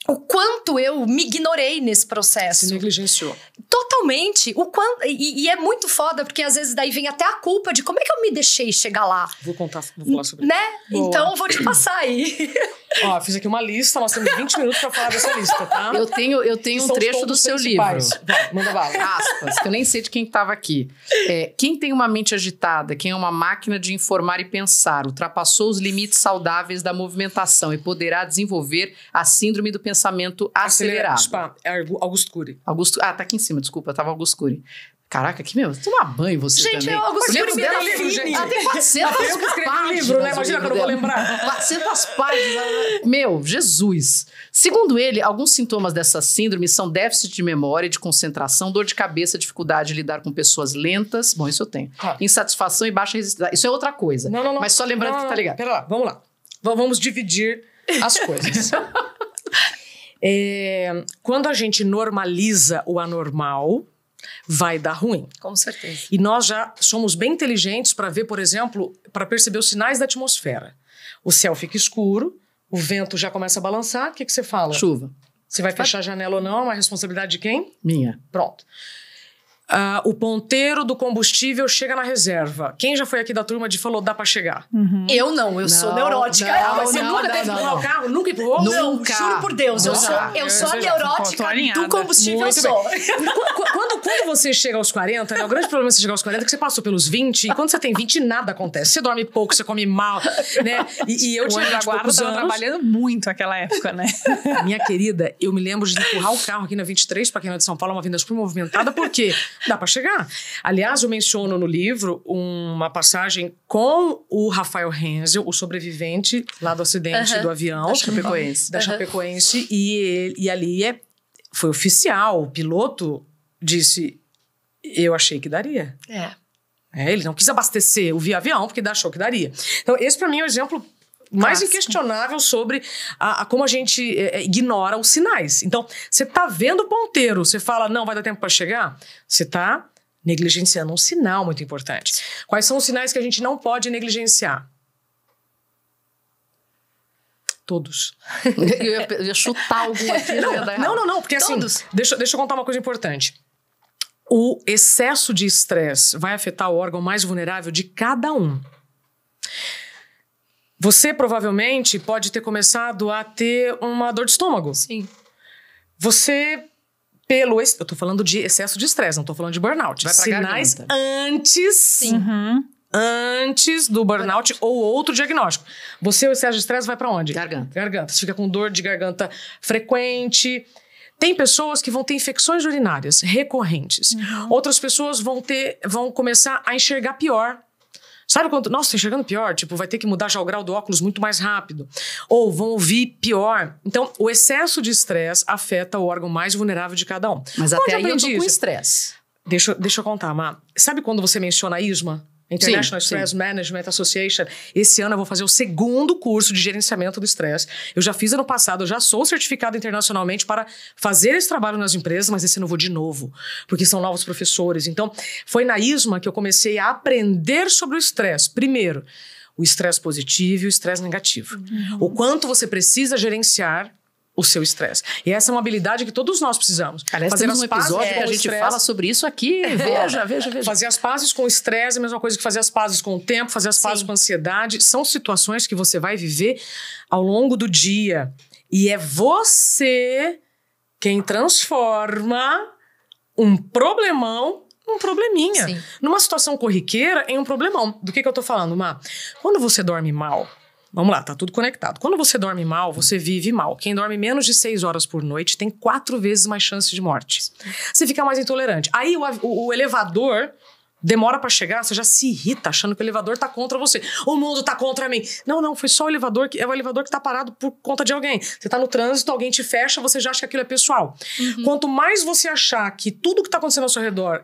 o quanto eu me ignorei nesse processo. Se negligenciou. Totalmente. O quanto, e, e, é muito foda, porque às vezes daí vem até a culpa de como é que eu me deixei chegar lá. Vou contar, vou falar sobre Né? Então eu vou te passar aí. Ó, fiz aqui uma lista, nós temos 20 minutos pra falar dessa lista, tá? Eu tenho, eu tenho um trecho do seu principais. livro. manda bala. Aspas, que eu nem sei de quem estava aqui. É, quem tem uma mente agitada, quem é uma máquina de informar e pensar, ultrapassou os limites saudáveis da movimentação e poderá desenvolver a síndrome do pensamento pensamento ah, acelerado. Acelerado. Tipo, ah, é Augusto Cury. Augusto, ah, tá aqui em cima, desculpa, tava Augusto Cury. Caraca, que meu, toma banho você gente, também. É gente, eu Augusto Cury me dá livro, gente. Ela tem 400 eu que escrevi páginas. livro, né? Imagina que eu não vou lembrar. 400 páginas. É- meu, Jesus. Segundo ele, alguns sintomas dessa síndrome são déficit de memória, de concentração, dor de cabeça, dificuldade de lidar com pessoas lentas. Bom, isso eu tenho. Tá. Insatisfação e baixa resistência. Isso é outra coisa. Não, não, não. Mas só lembrando não, que tá ligado. Pera lá, vamos lá. Vamos dividir as coisas. É, quando a gente normaliza o anormal, vai dar ruim. Com certeza. E nós já somos bem inteligentes para ver, por exemplo, para perceber os sinais da atmosfera. O céu fica escuro, o vento já começa a balançar, o que, que você fala? Chuva. Você vai fechar a janela ou não? É uma responsabilidade de quem? Minha. Pronto. Uh, o ponteiro do combustível chega na reserva. Quem já foi aqui da turma de falou dá para chegar? Uhum. Eu não, eu não, sou neurótica. Não, não, você nunca teve que empurrar o carro? Nunca empurrou? Nunca. Juro por Deus, eu sou, eu, eu sou a neurótica do combustível Muito sou. quando, quando você chega aos 40, né, o grande problema de você chegar aos 40 é que você passou pelos 20 e quando você tem 20 nada acontece. Você dorme pouco, você come mal, né? E, e eu tinha tipo, guarda trabalhando muito naquela época, né? Minha querida, eu me lembro de empurrar o carro aqui na 23, para quem não é de São Paulo, é uma vinda super movimentada, porque Dá para chegar. Aliás, eu menciono no livro uma passagem com o Rafael Hensel, o sobrevivente lá do acidente do avião. Da Chapecoense. Da Chapecoense. E, e ali é, foi oficial, o piloto disse, eu achei que daria. É. é ele não quis abastecer o avião, porque achou que daria. Então, esse para mim é um exemplo mais inquestionável sobre a, a como a gente é, é, ignora os sinais. Então, você tá vendo o ponteiro, você fala, não, vai dar tempo para chegar? Você tá negligenciando um sinal muito importante. Quais são os sinais que a gente não pode negligenciar? Todos. eu, ia, eu ia chutar algum aqui. não, não, não, não, porque assim, Todos. assim, deixa, deixa eu contar uma coisa importante. O excesso de estresse vai afetar o órgão mais vulnerável de cada um. Você provavelmente pode ter começado a ter uma dor de estômago. Sim. Você pelo eu estou falando de excesso de estresse, não estou falando de burnout. Vai Sinais garganta. antes. Sim. Uhum. Antes do burnout, burnout ou outro diagnóstico. Você, o excesso de estresse, vai para onde? Garganta. Garganta. Você fica com dor de garganta frequente. Tem pessoas que vão ter infecções urinárias recorrentes. Uhum. Outras pessoas vão ter, vão começar a enxergar pior. Sabe quando, nossa, enxergando pior, tipo, vai ter que mudar já o grau do óculos muito mais rápido. Ou vão ouvir pior. Então, o excesso de estresse afeta o órgão mais vulnerável de cada um. Mas Onde até aí eu tô com estresse. Deixa, deixa eu contar, Má. Sabe quando você menciona a ISMA? International sim, Stress sim. Management Association. Esse ano eu vou fazer o segundo curso de gerenciamento do estresse. Eu já fiz ano passado, eu já sou certificado internacionalmente para fazer esse trabalho nas empresas, mas esse ano eu vou de novo, porque são novos professores. Então, foi na ISMA que eu comecei a aprender sobre o estresse. Primeiro, o estresse positivo e o estresse negativo. Uhum. O quanto você precisa gerenciar o seu estresse. E essa é uma habilidade que todos nós precisamos. Aliás, fazer temos as um episódio é, que a gente fala sobre isso aqui. Veja, veja, veja. Fazer as pazes com o estresse é a mesma coisa que fazer as pazes com o tempo, fazer as pazes Sim. com a ansiedade. São situações que você vai viver ao longo do dia. E é você quem transforma um problemão um probleminha. Sim. Numa situação corriqueira, em um problemão. Do que, que eu tô falando, Má? Quando você dorme mal, Vamos lá, tá tudo conectado. Quando você dorme mal, você vive mal. Quem dorme menos de seis horas por noite tem quatro vezes mais chances de morte. Você fica mais intolerante. Aí o, o, o elevador demora para chegar, você já se irrita achando que o elevador tá contra você. O mundo tá contra mim. Não, não, foi só o elevador que é o elevador que tá parado por conta de alguém. Você tá no trânsito, alguém te fecha, você já acha que aquilo é pessoal. Uhum. Quanto mais você achar que tudo que tá acontecendo ao seu redor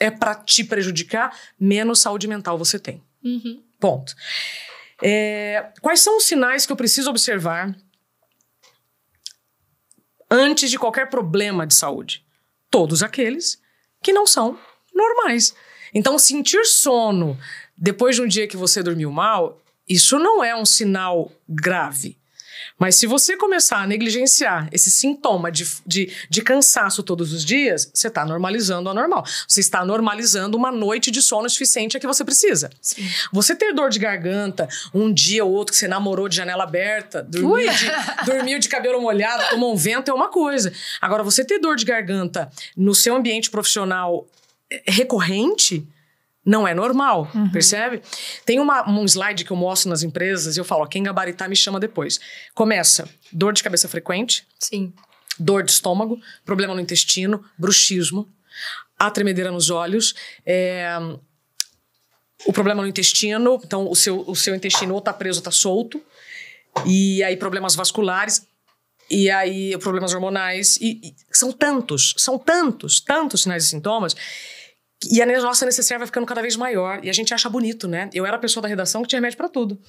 é para te prejudicar, menos saúde mental você tem. Uhum. Ponto. É, quais são os sinais que eu preciso observar antes de qualquer problema de saúde? Todos aqueles que não são normais. Então, sentir sono depois de um dia que você dormiu mal, isso não é um sinal grave. Mas se você começar a negligenciar esse sintoma de, de, de cansaço todos os dias, você está normalizando o anormal. Você está normalizando uma noite de sono suficiente a que você precisa. Sim. Você ter dor de garganta um dia ou outro que você namorou de janela aberta, dormiu, de, dormiu de, cabelo molhado, tomou um vento, é uma coisa. Agora, você ter dor de garganta no seu ambiente profissional eh, recorrente não é normal, uhum. percebe? Tem uma, um slide que eu mostro nas empresas e eu falo, ó, quem gabaritar me chama depois. Começa dor de cabeça frequente. Sim. Dor de estômago, problema no intestino, bruxismo, a tremedeira nos olhos, é, o problema no intestino, então o seu, o seu intestino ou tá preso ou tá solto, e aí problemas vasculares, e aí problemas hormonais, e, e são tantos, são tantos, tantos sinais e sintomas e a nossa necessidade vai ficando cada vez maior. E a gente acha bonito, né? Eu era a pessoa da redação que tinha remédio para tudo.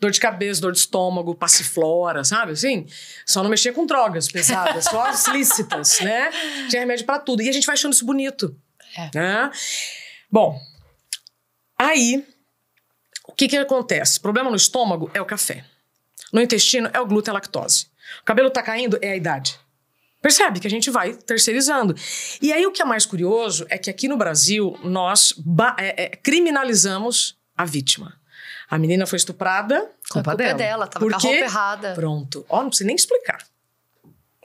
Dor de cabeça, dor de estômago, passiflora, sabe? Assim, só não mexia com drogas pesadas, só as lícitas, né? Tinha remédio para tudo. E a gente vai achando isso bonito. É. Né? Bom, aí, o que que acontece? problema no estômago é o café. No intestino é o glúten e a lactose. O cabelo tá caindo é a idade percebe que a gente vai terceirizando. E aí o que é mais curioso é que aqui no Brasil nós é, é, criminalizamos a vítima. A menina foi estuprada, culpa, culpa é dela. dela tava Porque, com a roupa errada. Pronto. Ó, oh, não precisa nem explicar.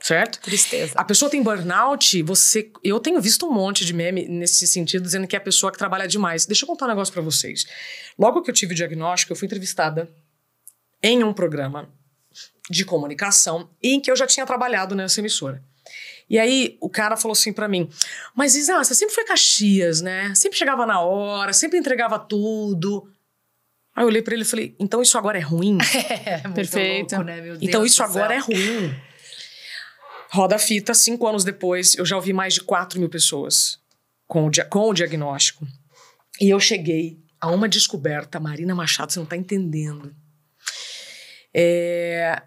Certo? Tristeza. A pessoa tem burnout, você. Eu tenho visto um monte de meme nesse sentido, dizendo que é a pessoa que trabalha demais. Deixa eu contar um negócio para vocês. Logo que eu tive o diagnóstico, eu fui entrevistada em um programa de comunicação em que eu já tinha trabalhado nessa emissora. E aí o cara falou assim para mim: Mas Isa, você sempre foi Caxias, né? Sempre chegava na hora, sempre entregava tudo. Aí eu olhei pra ele e falei: Então isso agora é ruim? é, Perfeito. Louco, né? então isso agora é ruim. Roda a fita, cinco anos depois, eu já ouvi mais de quatro mil pessoas com o, com o diagnóstico. E eu cheguei a uma descoberta, Marina Machado, você não tá entendendo. É,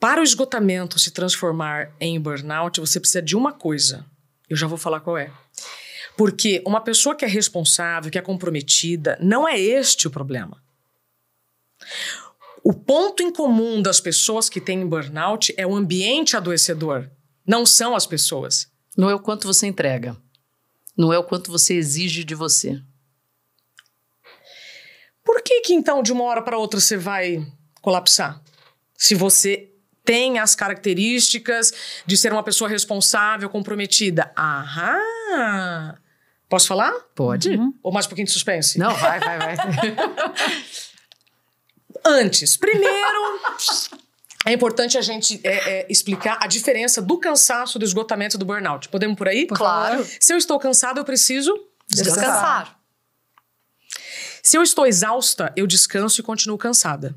para o esgotamento se transformar em burnout, você precisa de uma coisa. Eu já vou falar qual é. Porque uma pessoa que é responsável, que é comprometida, não é este o problema. O ponto em comum das pessoas que têm burnout é o ambiente adoecedor, não são as pessoas. Não é o quanto você entrega, não é o quanto você exige de você. Por que que então de uma hora para outra você vai colapsar? Se você tem as características de ser uma pessoa responsável, comprometida. Aham! Posso falar? Pode. Uhum. Ou mais um pouquinho de suspense? Não, vai, vai, vai. Antes, primeiro, é importante a gente é, é, explicar a diferença do cansaço, do esgotamento e do burnout. Podemos por aí? claro. Se eu estou cansada, eu preciso descansar. descansar. Se eu estou exausta, eu descanso e continuo cansada.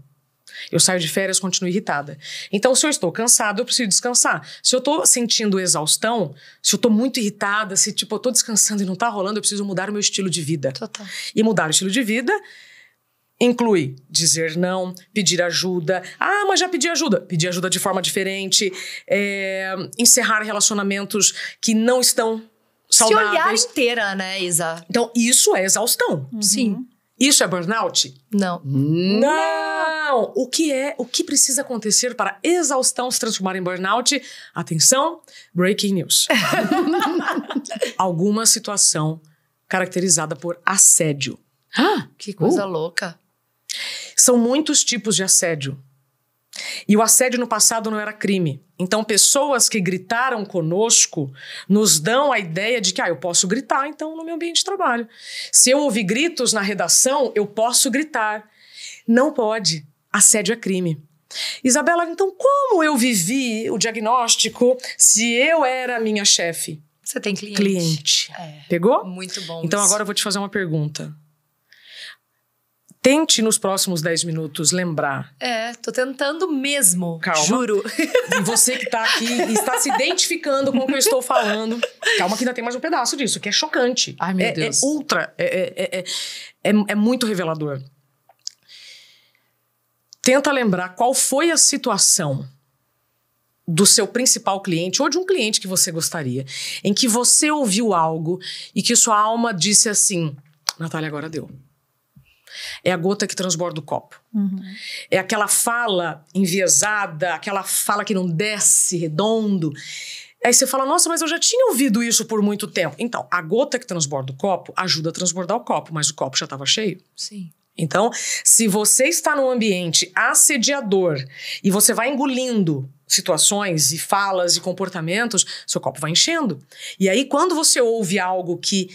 Eu saio de férias, continuo irritada. Então, se eu estou cansada, eu preciso descansar. Se eu estou sentindo exaustão, se eu estou muito irritada, se tipo, eu estou descansando e não está rolando, eu preciso mudar o meu estilo de vida. Total. E mudar o estilo de vida inclui dizer não, pedir ajuda. Ah, mas já pedi ajuda. Pedir ajuda de forma diferente. É, encerrar relacionamentos que não estão saudáveis. Se olhar inteira, né, Isa? Então, isso é exaustão. Uhum. Sim. Isso é burnout? Não. Não! O que é, o que precisa acontecer para exaustão se transformar em burnout? Atenção, breaking news. Alguma situação caracterizada por assédio. Ah, que coisa uh. louca. São muitos tipos de assédio. E o assédio no passado não era crime. Então, pessoas que gritaram conosco nos dão a ideia de que ah, eu posso gritar, então, no meu ambiente de trabalho. Se eu ouvir gritos na redação, eu posso gritar. Não pode. Assédio é crime. Isabela, então como eu vivi o diagnóstico se eu era minha chefe? Você tem cliente. Cliente. É, Pegou? Muito bom. Então isso. agora eu vou te fazer uma pergunta. Tente nos próximos 10 minutos lembrar. É, tô tentando mesmo. Calma. Juro. E você que tá aqui e está se identificando com o que eu estou falando. Calma que ainda tem mais um pedaço disso, que é chocante. Ai, meu é, é Deus. É ultra. É, é, é, é, é muito revelador. Tenta lembrar qual foi a situação do seu principal cliente ou de um cliente que você gostaria, em que você ouviu algo e que sua alma disse assim: Natália, agora deu é a gota que transborda o copo. Uhum. É aquela fala enviesada, aquela fala que não desce redondo. Aí você fala, nossa, mas eu já tinha ouvido isso por muito tempo. Então, a gota que transborda o copo ajuda a transbordar o copo, mas o copo já estava cheio. Sim. Então, se você está num ambiente assediador e você vai engolindo situações e falas e comportamentos, seu copo vai enchendo. E aí, quando você ouve algo que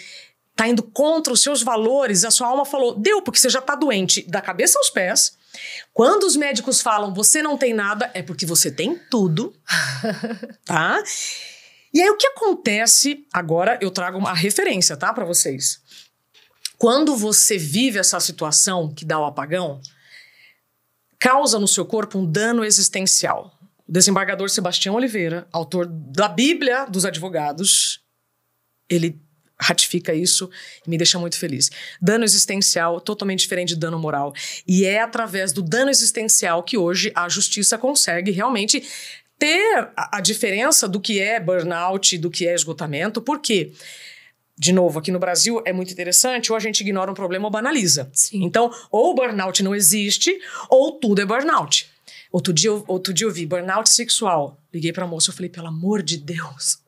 tá indo contra os seus valores, a sua alma falou, deu, porque você já tá doente da cabeça aos pés. Quando os médicos falam, você não tem nada, é porque você tem tudo, tá? E aí o que acontece, agora eu trago uma referência, tá, para vocês. Quando você vive essa situação que dá o apagão, causa no seu corpo um dano existencial. O desembargador Sebastião Oliveira, autor da Bíblia dos Advogados, ele ratifica isso e me deixa muito feliz. Dano existencial totalmente diferente de dano moral. E é através do dano existencial que hoje a justiça consegue realmente ter a, diferença do que é burnout, do que é esgotamento, porque de novo, aqui no Brasil é muito interessante, ou a gente ignora um problema ou banaliza. Sim. Então, ou o burnout não existe, ou tudo é burnout. Outro dia, outro dia eu vi burnout sexual. Liguei para a moça, e falei, pelo amor de Deus,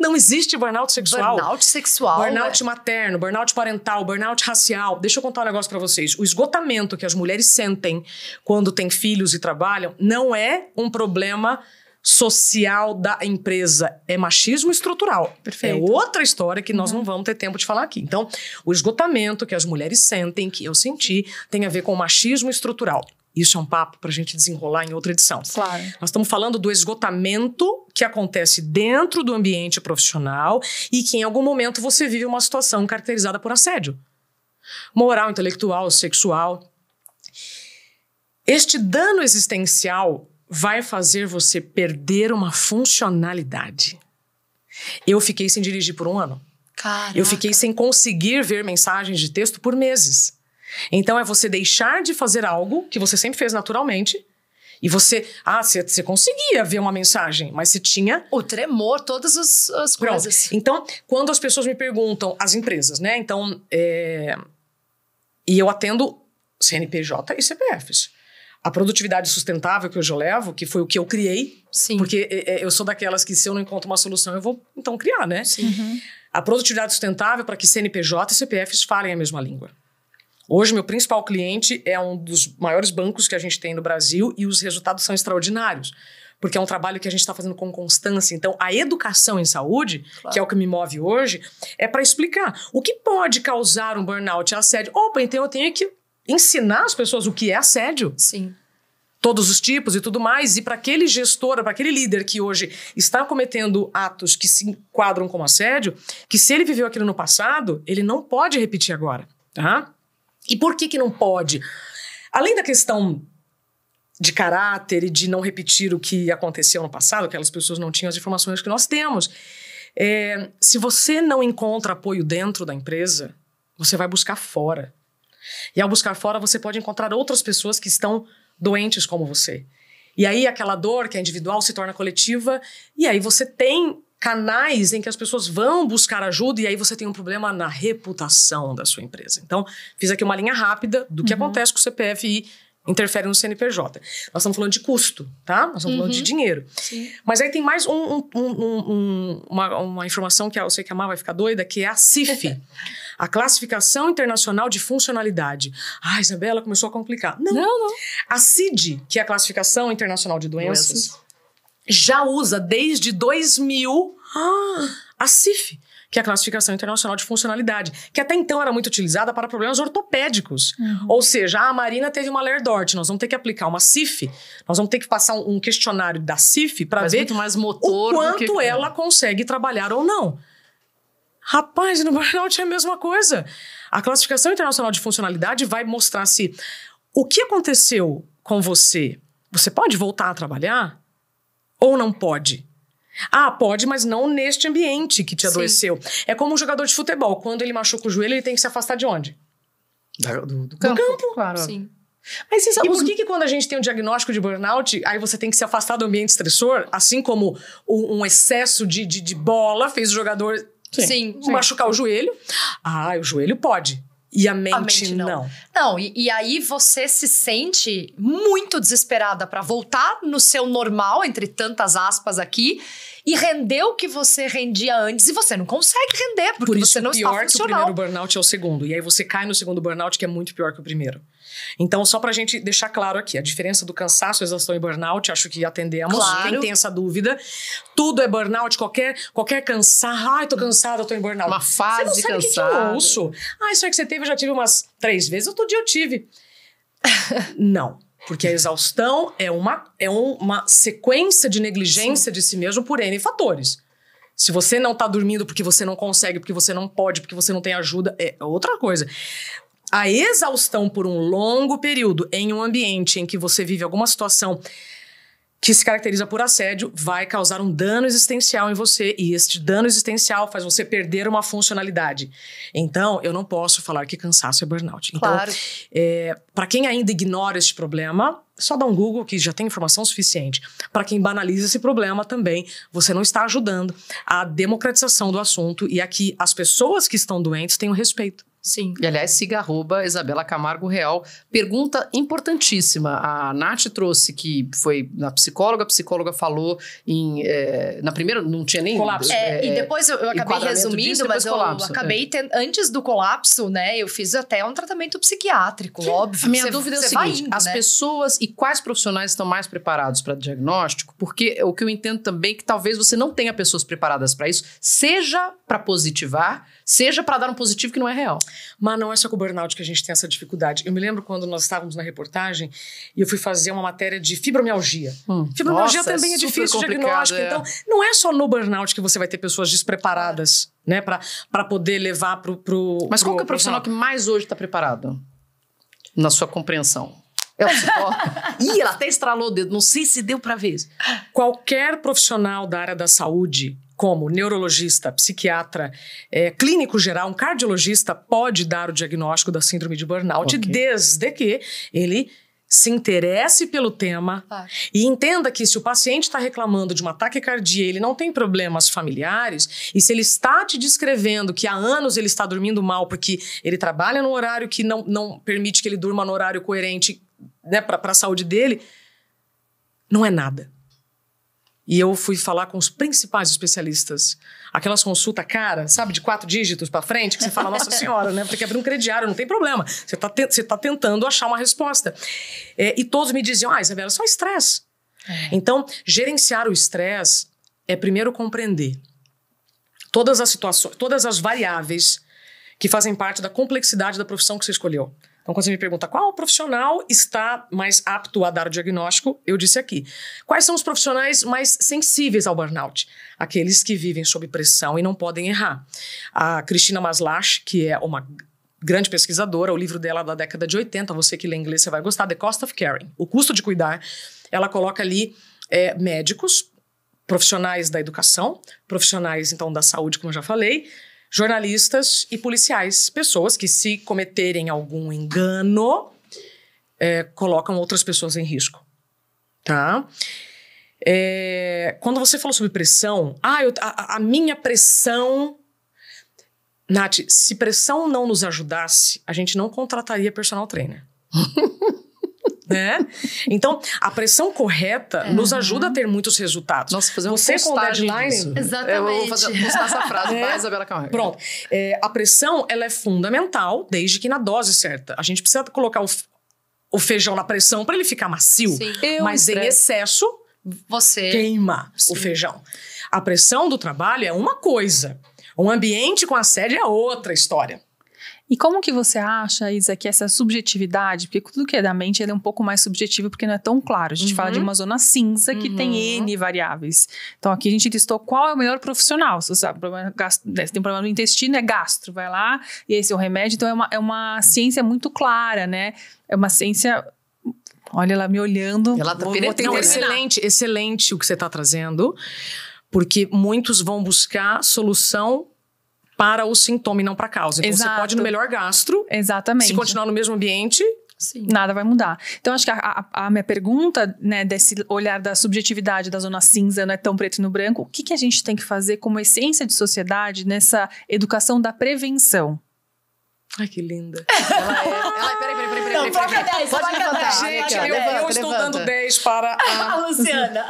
não existe burnout sexual. Burnout sexual. Burnout é. materno, burnout parental, burnout racial. Deixa eu contar um negócio para vocês. O esgotamento que as mulheres sentem quando têm filhos e trabalham não é um problema social da empresa. É machismo estrutural. É Perfeito. É outra história que nós uhum. não vamos ter tempo de falar aqui. Então, o esgotamento que as mulheres sentem, que eu senti, tem a ver com machismo estrutural. Isso é um papo para a gente desenrolar em outra edição. Claro. Nós estamos falando do esgotamento que acontece dentro do ambiente profissional e que em algum momento você vive uma situação caracterizada por assédio moral, intelectual, sexual. Este dano existencial vai fazer você perder uma funcionalidade. Eu fiquei sem dirigir por um ano. Caraca. Eu fiquei sem conseguir ver mensagens de texto por meses. Então é você deixar de fazer algo que você sempre fez naturalmente e você, ah, você, você conseguia ver uma mensagem, mas você tinha. O tremor, todas as, as coisas. Então, quando as pessoas me perguntam, as empresas, né? Então, é... e eu atendo CNPJ e CPFs. A produtividade sustentável que eu já levo, que foi o que eu criei, Sim. porque é, é, eu sou daquelas que se eu não encontro uma solução, eu vou então criar, né? Sim. Uhum. A produtividade sustentável para que CNPJ e CPFs falem a mesma língua. Hoje, meu principal cliente é um dos maiores bancos que a gente tem no Brasil e os resultados são extraordinários. Porque é um trabalho que a gente está fazendo com constância. Então, a educação em saúde, claro. que é o que me move hoje, é para explicar o que pode causar um burnout, assédio. Opa, então eu tenho que ensinar as pessoas o que é assédio. Sim todos os tipos e tudo mais, e para aquele gestor, para aquele líder que hoje está cometendo atos que se enquadram como assédio, que se ele viveu aquilo no passado, ele não pode repetir agora, tá? E por que que não pode? Além da questão de caráter e de não repetir o que aconteceu no passado, aquelas pessoas não tinham as informações que nós temos. É, se você não encontra apoio dentro da empresa, você vai buscar fora. E ao buscar fora, você pode encontrar outras pessoas que estão doentes como você. E aí aquela dor que é individual se torna coletiva, e aí você tem canais em que as pessoas vão buscar ajuda e aí você tem um problema na reputação da sua empresa. Então, fiz aqui uma linha rápida do que uhum. acontece com o CPF e interfere no CNPJ. Nós estamos falando de custo, tá? Nós estamos uhum. falando de uhum. dinheiro. Sim. Mas aí tem mais um, um, um, uma, uma, informação que eu sei que a Mar vai ficar doida, que é a CIF. a Classificação Internacional de Funcionalidade. Ah, Isabela, começou a complicar. Não, não. não. A CID, que é a Classificação Internacional de Doenças. Doenças já usa desde 2000 ah. a CIF, que é a Classificação Internacional de Funcionalidade, que até então era muito utilizada para problemas ortopédicos. Uhum. Ou seja, a Marina teve uma LERDORT, nós vamos ter que aplicar uma CIF, nós vamos ter que passar um questionário da CIF para ver mais motor o quanto que... É. ela consegue trabalhar ou não. Rapaz, no burnout é a mesma coisa. A classificação internacional de funcionalidade vai mostrar se o que aconteceu com você, você pode voltar a trabalhar? Ou não pode? Ah, pode, mas não neste ambiente que te adoeceu. Sim. É como um jogador de futebol. Quando ele machuca o joelho, ele tem que se afastar de onde? Da, do, do, campo. Do campo. Claro. Sim. Mas vocês, e os... por que, que quando a gente tem um diagnóstico de burnout, aí você tem que se afastar do ambiente estressor, assim como um, um excesso de, de, de, bola fez o jogador Sim. Sim. machucar o joelho? Ah, o joelho pode. E a mente, a mente não. Não, não e, e, aí você se sente muito desesperada para voltar no seu normal, entre tantas aspas aqui, e render o que você rendia antes. E você não consegue render, porque Por isso, você é não pior está funcional. que o primeiro burnout é o segundo. E aí você cai no segundo burnout, que é muito pior que o primeiro. Então, só para a gente deixar claro aqui, a diferença do cansaço, exaustão e burnout, acho que atendemos. Claro. Quem tem essa dúvida, tudo é burnout, qualquer, qualquer cansaço. Ai, tô cansada, tô em burnout. Uma fase cansada. Você não sabe que, que eu Ah, isso é que você teve, eu já tive umas três vezes. Outro dia eu tive. não. Porque a exaustão é uma, é uma sequência de negligência Sim. de si mesmo por N fatores. Se você não está dormindo porque você não consegue, porque você não pode, porque você não tem ajuda, é outra coisa a exaustão por um longo período em um ambiente em que você vive alguma situação que se caracteriza por assédio vai causar um dano existencial em você e este dano existencial faz você perder uma funcionalidade. Então, eu não posso falar que cansaço é burnout. Então, claro. É, para quem ainda ignora este problema, só dá um Google que já tem informação suficiente. Para quem banaliza esse problema também, você não está ajudando a democratização do assunto e aqui as pessoas que estão doentes tenham respeito. Sim. E, aliás, siga arroba Isabela Camargo Real. Pergunta importantíssima. A Nath trouxe que foi na psicóloga, a psicóloga falou em. É, na primeira, não tinha nem. Colapso. É, é, e é, depois eu, eu acabei resumindo, disso, mas eu colapso. É. acabei. Ten... Antes do colapso, né, eu fiz até um tratamento psiquiátrico, óbvio. A minha dúvida é o seguinte: indo, as né? pessoas e quais profissionais estão mais preparados para diagnóstico? Porque é o que eu entendo também é que talvez você não tenha pessoas preparadas para isso, seja para positivar seja para dar um positivo que não é real. Mas não é só com o burnout que a gente tem essa dificuldade. Eu me lembro quando nós estávamos na reportagem e eu fui fazer uma matéria de fibromialgia. Hum. Fibromialgia Nossa, também é, difícil diagnóstico. É. Então, não é só no burnout que você vai ter pessoas despreparadas, né, para poder levar pro. pro Mas pro, qual é o profissional que mais hoje está preparado? Na sua compreensão. E é ela até estralou o dedo, não sei se deu para ver. Qualquer profissional da área da saúde como neurologista, psiquiatra, é, clínico geral, um cardiologista pode dar o diagnóstico da síndrome de burnout okay. desde que ele se interesse pelo tema ah. e entenda que se o paciente está reclamando de uma taquicardia, ele não tem problemas familiares, e se ele está te descrevendo que há anos ele está dormindo mal porque ele trabalha num horário que não, não permite que ele durma no horário coerente né, para a saúde dele, não é nada. E eu fui falar com os principais especialistas. Aquelas consulta cara, sabe, de quatro dígitos para frente, que você fala, nossa senhora, né? Porque abrir um crediário, não tem problema. Você está te tá tentando achar uma resposta. É, e todos me diziam, ah, Isabela, só estresse. É. Então, gerenciar o estresse é primeiro compreender todas as situações, todas as variáveis que fazem parte da complexidade da profissão que você escolheu. Então, quando você me pergunta qual profissional está mais apto a dar o diagnóstico, eu disse aqui. Quais são os profissionais mais sensíveis ao burnout? Aqueles que vivem sob pressão e não podem errar. A Cristina Maslach, que é uma grande pesquisadora, o livro dela é da década de 80, você que lê inglês você vai gostar, The Cost of Caring, O Custo de Cuidar, ela coloca ali é, médicos, profissionais da educação, profissionais então da saúde, como eu já falei, jornalistas e policiais, pessoas que, se cometerem algum engano, é, colocam outras pessoas em risco. Tá? É, quando você falou sobre pressão, ah, eu, a, a, minha pressão. Nath, se pressão não nos ajudasse, a gente não contrataria personal trainer. né? Então, a pressão correta é. nos ajuda a ter muitos resultados. Nossa, fazer Você um com deadline. Disso. Exatamente. É, Eu vou fazer, postar essa frase é. para Isabela Camargo. Pronto. É, a pressão, ela é fundamental, desde que na dose certa. A gente precisa colocar o, o feijão na pressão para ele ficar macio. Sim. Eu mas em excesso, você queima Sim. o feijão. A pressão do trabalho é uma coisa. Um ambiente com a sede é outra história. E como que você acha, Isa, que essa subjetividade, porque tudo que é da mente é um pouco mais subjetivo porque não é tão claro. A gente uhum. fala de uhum. uma zona cinza que uhum. tem N variáveis. Então aqui a gente listou qual é o melhor profissional. Se você sabe, problema, é gastro, né, tem um problema no intestino, é gastro, vai lá, e esse é o remédio. Então é uma, é uma ciência muito clara, né? É uma ciência Olha ela me olhando. Ela tá vou, vou não, excelente, excelente o que você está trazendo, porque muitos vão buscar solução para o sintoma e não para a causa. Então Exato. você pode ir no melhor gastro. Exatamente. Se continuar no mesmo ambiente, Sim. Nada vai mudar. Então, acho que a, a, a, minha pergunta, né, desse olhar da subjetividade da zona cinza, não é tão preto no branco, o que, que a gente tem que fazer como essência de sociedade nessa educação da prevenção? Ai, que linda. É. Ela é. Ela, é, peraí, peraí, peraí, peraí. Não, peraí, 10, pode levantar. Gente, eu, levanta, eu estou levanta. dando 10 para a, a Luciana.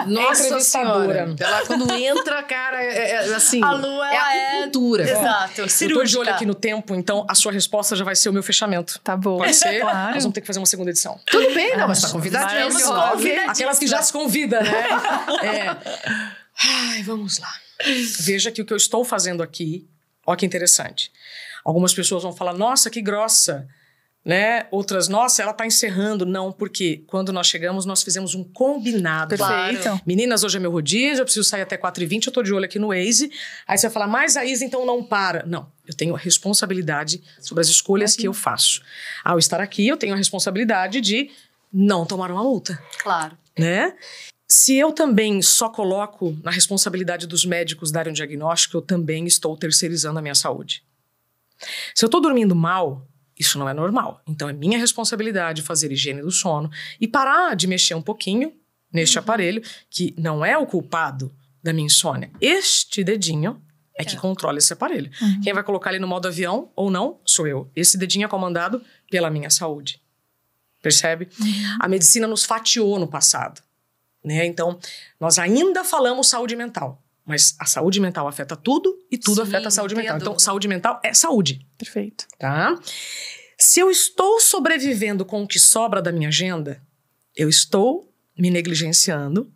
Ó, Nossa entrevistadora. Ela, quando entra, cara, é, é, é assim. A lua é a é... cultura. Exato. Cirúrgica. Eu de olho aqui no tempo, então a sua resposta já vai ser o meu fechamento. Tá bom. Pode ser? Claro. Nós vamos ter que fazer uma segunda edição. Tudo bem, não, mas tá convidadíssima. Aquelas que já se convida, né? é. Ai, vamos lá. Veja que o que eu estou fazendo aqui, ó que interessante. Algumas pessoas vão falar, nossa, que grossa, né? Outras, nossa, ela está encerrando. Não, porque quando nós chegamos, nós fizemos um combinado. Perfeito. Claro. Então. Meninas, hoje é meu rodízio, eu preciso sair até 4h20, eu estou de olho aqui no Waze. Aí você vai falar, mas a Isa então não para. Não, eu tenho a responsabilidade sobre as escolhas que eu uhum. faço. Ao estar aqui, eu tenho a responsabilidade de não tomar uma multa. Claro. Né? Se eu também só coloco na responsabilidade dos médicos darem um diagnóstico, eu também estou terceirizando a minha saúde. Se eu estou dormindo mal, isso não é normal. Então é minha responsabilidade fazer higiene do sono e parar de mexer um pouquinho neste uhum. aparelho, que não é o culpado da minha insônia. Este dedinho é, é. que tá. controla esse aparelho. Uhum. Quem vai colocar ele no modo avião ou não sou eu. Esse dedinho é comandado pela minha saúde. Percebe? Uhum. A medicina nos fatiou no passado. Né? Então, nós ainda falamos saúde mental. Mas a saúde mental afeta tudo e tudo Sim, afeta a saúde mental. Então, saúde mental é saúde. Perfeito. Tá? Se eu estou sobrevivendo com o que sobra da minha agenda, eu estou me negligenciando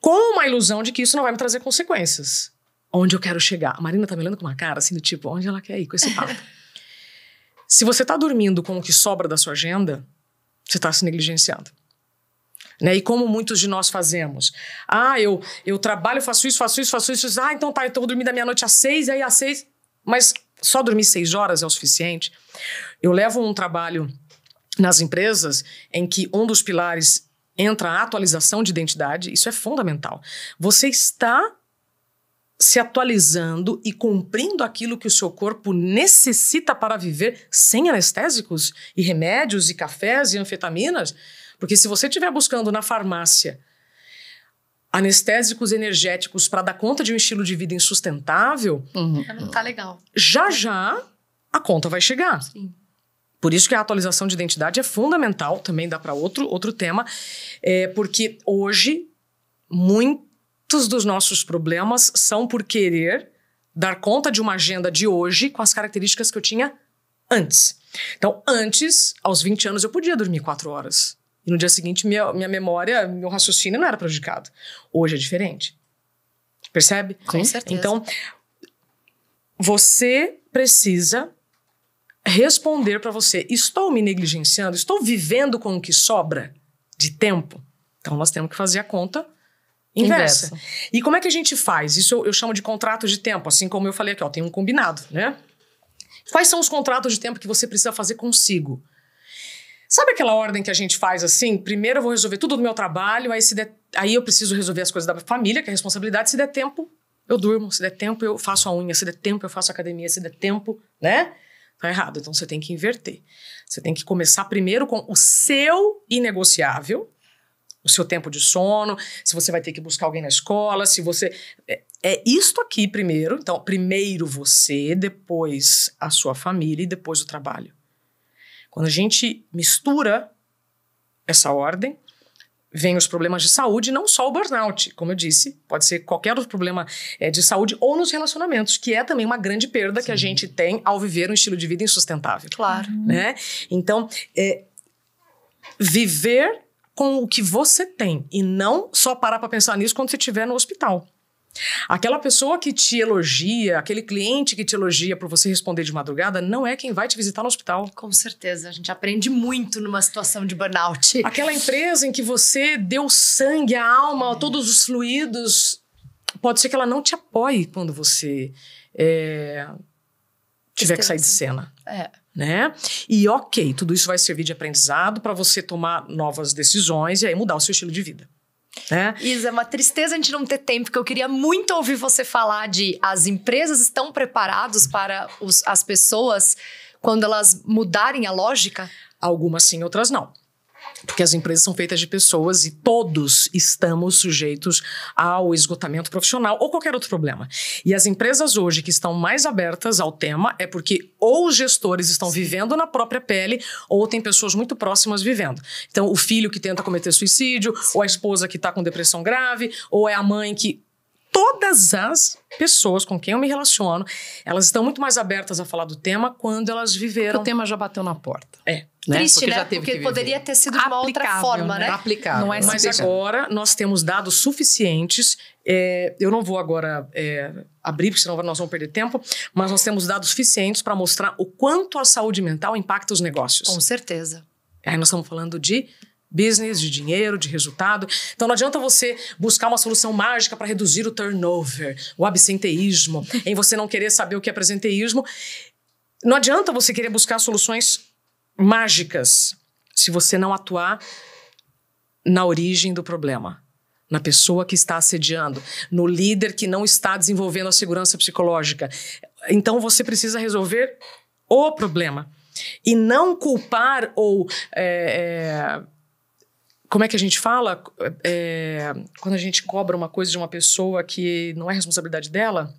com uma ilusão de que isso não vai me trazer consequências. Onde eu quero chegar? A Marina tá me olhando com uma cara assim do tipo, onde ela quer ir com esse papo? Se você está dormindo com o que sobra da sua agenda, você está se negligenciando. Né? E como muitos de nós fazemos. Ah, eu, eu trabalho, faço isso, faço isso, faço isso. Ah, então tá, eu estou dormindo da meia-noite às seis, e aí às seis. Mas só dormir seis horas é o suficiente? Eu levo um trabalho nas empresas em que um dos pilares entra a atualização de identidade. Isso é fundamental. Você está se atualizando e cumprindo aquilo que o seu corpo necessita para viver sem anestésicos e remédios e cafés e anfetaminas. Porque se você estiver buscando na farmácia anestésicos energéticos para dar conta de um estilo de vida insustentável, uhum. não tá legal. Já já a conta vai chegar. Sim. Por isso que a atualização de identidade é fundamental, também dá para outro outro tema, é porque hoje muitos dos nossos problemas são por querer dar conta de uma agenda de hoje com as características que eu tinha antes. Então, antes, aos 20 anos, eu podia dormir 4 horas. E no dia seguinte, minha, minha memória, meu raciocínio não era prejudicado. Hoje é diferente. Percebe? Com certeza. Então, você precisa responder para você: estou me negligenciando? Estou vivendo com o que sobra de tempo? Então, nós temos que fazer a conta inversa. inversa. E como é que a gente faz? Isso eu, eu, chamo de contrato de tempo, assim como eu falei aqui, ó, tem um combinado, né? Quais são os contratos de tempo que você precisa fazer consigo? Sabe aquela ordem que a gente faz assim? Primeiro eu vou resolver tudo do meu trabalho, aí, se der, aí eu preciso resolver as coisas da família, que é a responsabilidade. Se der tempo, eu durmo. Se der tempo, eu faço a unha. Se der tempo, eu faço academia. Se der tempo, né? Tá errado. Então você tem que inverter. Você tem que começar primeiro com o seu inegociável, o seu tempo de sono, se você vai ter que buscar alguém na escola, se você. É, é isto aqui primeiro. Então, primeiro você, depois a sua família e depois o trabalho. Quando a gente mistura essa ordem, vem os problemas de saúde, não só o burnout, como eu disse, pode ser qualquer outro problema é, de saúde ou nos relacionamentos, que é também uma grande perda Sim. que a gente tem ao viver um estilo de vida insustentável. Claro. Uhum. Né? Então, é, viver com o que você tem e não só parar para pensar nisso quando você estiver no hospital. Aquela pessoa que te elogia, aquele cliente que te elogia para você responder de madrugada, não é quem vai te visitar no hospital. Com certeza, a gente aprende muito numa situação de burnout. Aquela empresa em que você deu sangue, a alma, é. todos os fluidos, pode ser que ela não te apoie quando você é, tiver que sair de cena. É. Né? E ok, tudo isso vai servir de aprendizado para você tomar novas decisões e aí mudar o seu estilo de vida. Né? Isa, é uma tristeza a gente não ter tempo, porque eu queria muito ouvir você falar de as empresas estão preparadas para os, as pessoas quando elas mudarem a lógica? Algumas sim, outras não porque as empresas são feitas de pessoas e todos estamos sujeitos ao esgotamento profissional ou qualquer outro problema. E as empresas hoje que estão mais abertas ao tema é porque ou os gestores estão vivendo na própria pele ou tem pessoas muito próximas vivendo. Então, o filho que tenta cometer suicídio, ou a esposa que está com depressão grave, ou é a mãe que todas as pessoas com quem eu me relaciono, elas estão muito mais abertas a falar do tema quando elas viveram. Porque o tema já bateu na porta. É. Né? Triste, porque né? porque poderia ter sido de uma outra forma, né? né? Aplicável. É Mas assim. agora nós temos dados suficientes. É, eu não vou agora é, abrir, porque senão nós vamos perder tempo. Mas nós temos dados suficientes para mostrar o quanto a saúde mental impacta os negócios. Com certeza. É, aí nós estamos falando de business, de dinheiro, de resultado. Então não adianta você buscar uma solução mágica para reduzir o turnover, o absenteísmo, em você não querer saber o que é presenteísmo. Não adianta você querer buscar soluções mágicas se você não atuar na origem do problema, na pessoa que está assediando, no líder que não está desenvolvendo a segurança psicológica. Então você precisa resolver o problema e não culpar ou é, é, como é que a gente fala é, quando a gente cobra uma coisa de uma pessoa que não é responsabilidade dela?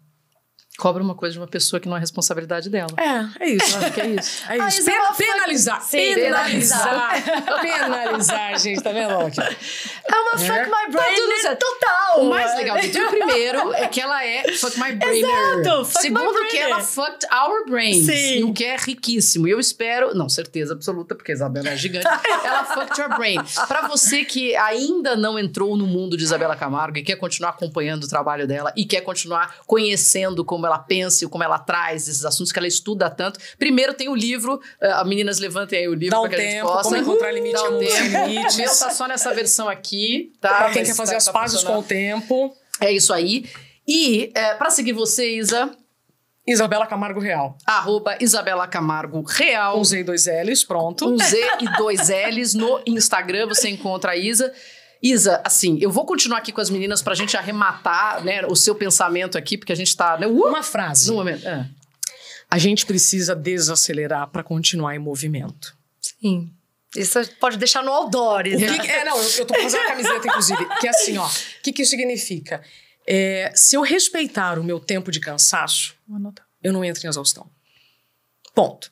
cobra uma coisa de uma pessoa que não é responsabilidade dela. É, é isso. Acho que é isso. É isso. penalizar. penalizar. Penalizar. penalizar, gente. Tá vendo, Loki? É uma é. fuck my brain tá é total. O mais é. legal de tudo, primeiro, é que ela é fuck my brain. Exato. Fuck Segundo, my que ela fucked our brains. Sim. o que é riquíssimo. E eu espero... Não, certeza absoluta, porque a Isabela é gigante. ela fucked your brain. Pra você que ainda não entrou no mundo de Isabela Camargo e quer continuar acompanhando o trabalho dela e quer continuar conhecendo como ela pensa e como ela traz esses assuntos que ela estuda tanto. Primeiro tem o livro, uh, meninas levantem aí o livro para que tempo, a gente possa. Como encontrar limite, uhum, dá um limites. tá só nessa versão aqui, tá? Pra quem Mas quer fazer tá, as tá pazes com o tempo. É isso aí. E é, eh, para seguir você, Isa, Isabela Camargo Real. Arroba Isabela Camargo Real. Com Z e dois L's, pronto. Com Z e dois L's no Instagram, você encontra a Isa. Isa, assim, eu vou continuar aqui com as meninas para a gente arrematar né, o seu pensamento aqui, porque a gente está. Né, uh, Uma frase. No momento. É. A gente precisa desacelerar para continuar em movimento. Sim. Isso pode deixar no outdoor. Né? Que, é, não, eu, eu tô fazendo a camiseta, inclusive. Que é assim, ó. O que, que isso significa? É, se eu respeitar o meu tempo de cansaço, eu não entro em exaustão. Ponto.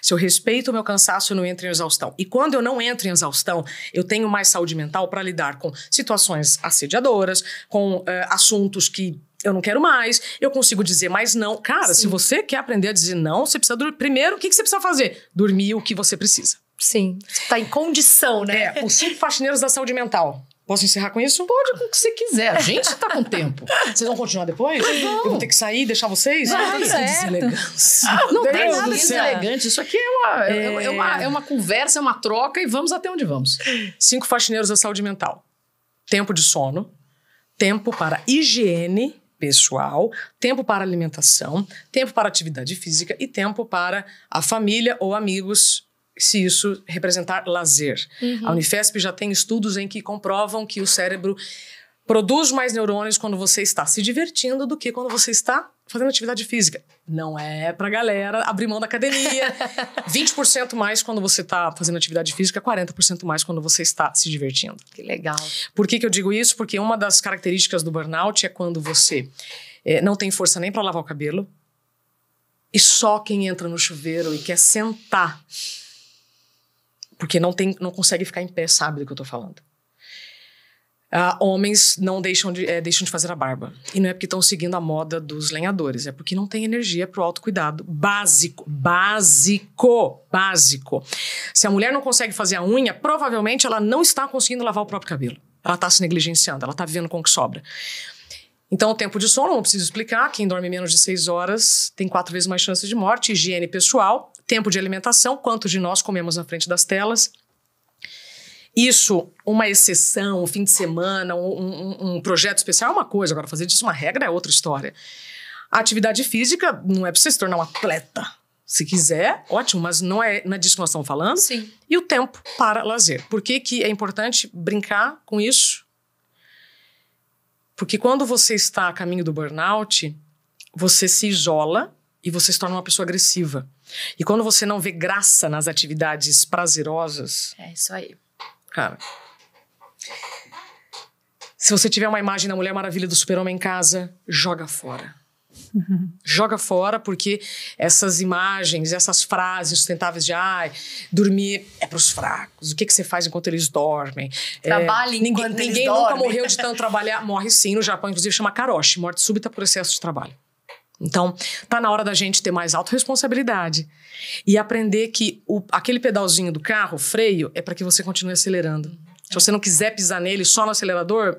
Se eu respeito o meu cansaço, eu não entro em exaustão. E quando eu não entro em exaustão, eu tenho mais saúde mental para lidar com situações assediadoras, com uh, assuntos que eu não quero mais, eu consigo dizer mais não. Cara, Sim. se você quer aprender a dizer não, você precisa dormir. Primeiro, o que, que você precisa fazer? Dormir o que você precisa. Sim. Está em condição, né? É, os cinco faxineiros da saúde mental. Posso encerrar com isso? Pode, com o que você quiser. A é. gente tá com tempo. Vocês vão continuar depois? Não. Eu vou ter que sair, deixar vocês? É. Ah, não, não, tá deselegância. não Deus tem nada deselegante. Isso aqui é uma, é... É, uma, é, é uma conversa, é uma troca e vamos até onde vamos. Cinco faxineiros da saúde mental. Tempo de sono. Tempo para higiene pessoal, tempo para alimentação, tempo para atividade física e tempo para a família ou amigos se isso representar lazer. Uhum. A Unifesp já tem estudos em que comprovam que o cérebro produz mais neurônios quando você está se divertindo do que quando você está fazendo atividade física. Não é pra galera abrir mão da academia. 20% mais quando você está fazendo atividade física, 40% mais quando você está se divertindo. Que legal. Por que, que eu digo isso? Porque uma das características do burnout é quando você é, não tem força nem para lavar o cabelo. E só quem entra no chuveiro e quer sentar porque não, tem, não consegue ficar em pé, sabe do que eu tô falando. Ah, homens não deixam de, é, deixam de fazer a barba. E não é porque estão seguindo a moda dos lenhadores, é porque não tem energia para o autocuidado básico. Básico! Básico. Se a mulher não consegue fazer a unha, provavelmente ela não está conseguindo lavar o próprio cabelo. Ela está se negligenciando, ela está vivendo com o que sobra. Então, o tempo de sono, não preciso explicar. Quem dorme menos de seis horas tem quatro vezes mais chances de morte. Higiene pessoal, tempo de alimentação, quantos de nós comemos na frente das telas. Isso, uma exceção, um fim de semana, um, um, um projeto especial é uma coisa, agora fazer disso uma regra é outra história. A atividade física não é para você se tornar um atleta. Se quiser, ótimo, mas não é, na é disso que nós estamos falando. Sim. E o tempo para lazer. Por que, que é importante brincar com isso? Porque quando você está a caminho do burnout, você se isola e você se torna uma pessoa agressiva. E quando você não vê graça nas atividades prazerosas. É isso aí. Cara. Se você tiver uma imagem da Mulher Maravilha do Super-Homem em casa, joga fora. Uhum. Joga fora, porque essas imagens, essas frases sustentáveis de ai, dormir é para os fracos. O que, que você faz enquanto eles dormem? Trabalhe é, ninguém, eles ninguém dormem. nunca morreu de tanto trabalhar. Morre sim, no Japão, inclusive, chama karoshi, morte súbita por excesso de trabalho. Então, tá na hora da gente ter mais autorresponsabilidade e aprender que o, aquele pedalzinho do carro, freio, é para que você continue acelerando. Se você não quiser pisar nele só no acelerador,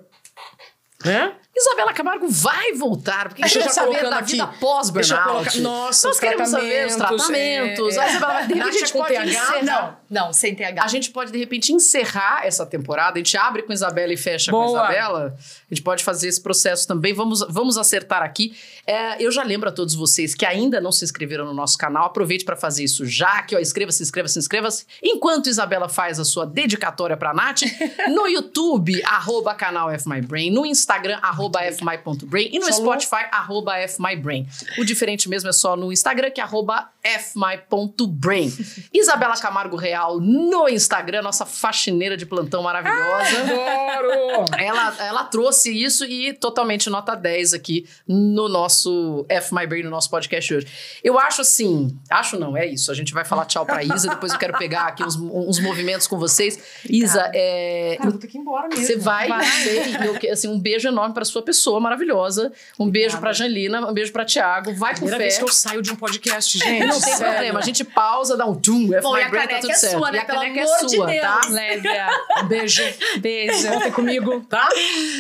né? Isabela Camargo vai voltar, porque a gente quer saber da vida pós-burnout. Nossa, Nós queremos saber os tratamentos. É, é. Isabela, de repente a gente é pode encerrar. Não, não, sem TH. A gente pode, de repente, encerrar essa temporada. A gente abre com Isabela e fecha Boa. com Isabela. A gente pode fazer esse processo também. Vamos, vamos acertar aqui. É, eu já lembro a todos vocês que ainda não se inscreveram no nosso canal. Aproveite para fazer isso já. Que, ó, inscreva-se, inscreva-se, inscreva-se. Enquanto Isabela faz a sua dedicatória para a Nath, no YouTube, arroba canal F My Brain, no Instagram, arroba arroba fmy.brain. E no Só Spotify, arroba fmybrain. O diferente mesmo é só no Instagram, que é arroba fmy.brain. Isabela Camargo Real no Instagram, nossa faxineira de plantão maravilhosa. Ah, adoro! ela, ela trouxe isso e totalmente nota 10 aqui no nosso fmybrain no nosso podcast hoje. Eu acho assim, acho não, é isso. A gente vai falar tchau pra Isa, depois eu quero pegar aqui uns, uns movimentos com vocês. Isa, é. Cara, eu vou ter que ir embora mesmo. Você vai, vai. Sei, eu, assim, um beijo enorme pra sua pessoa maravilhosa. Um Obrigada. beijo pra Janlina, um beijo pra Tiago. Vai com Primeira vez que eu saio de um podcast, gente. não tem sério. problema. A gente pausa, dá um tum. É Bom, e a tá caneca tá é certo. sua, né? E a caneca é sua, de tá? Lévia. Um beijo. Beijo. Conta comigo, tá?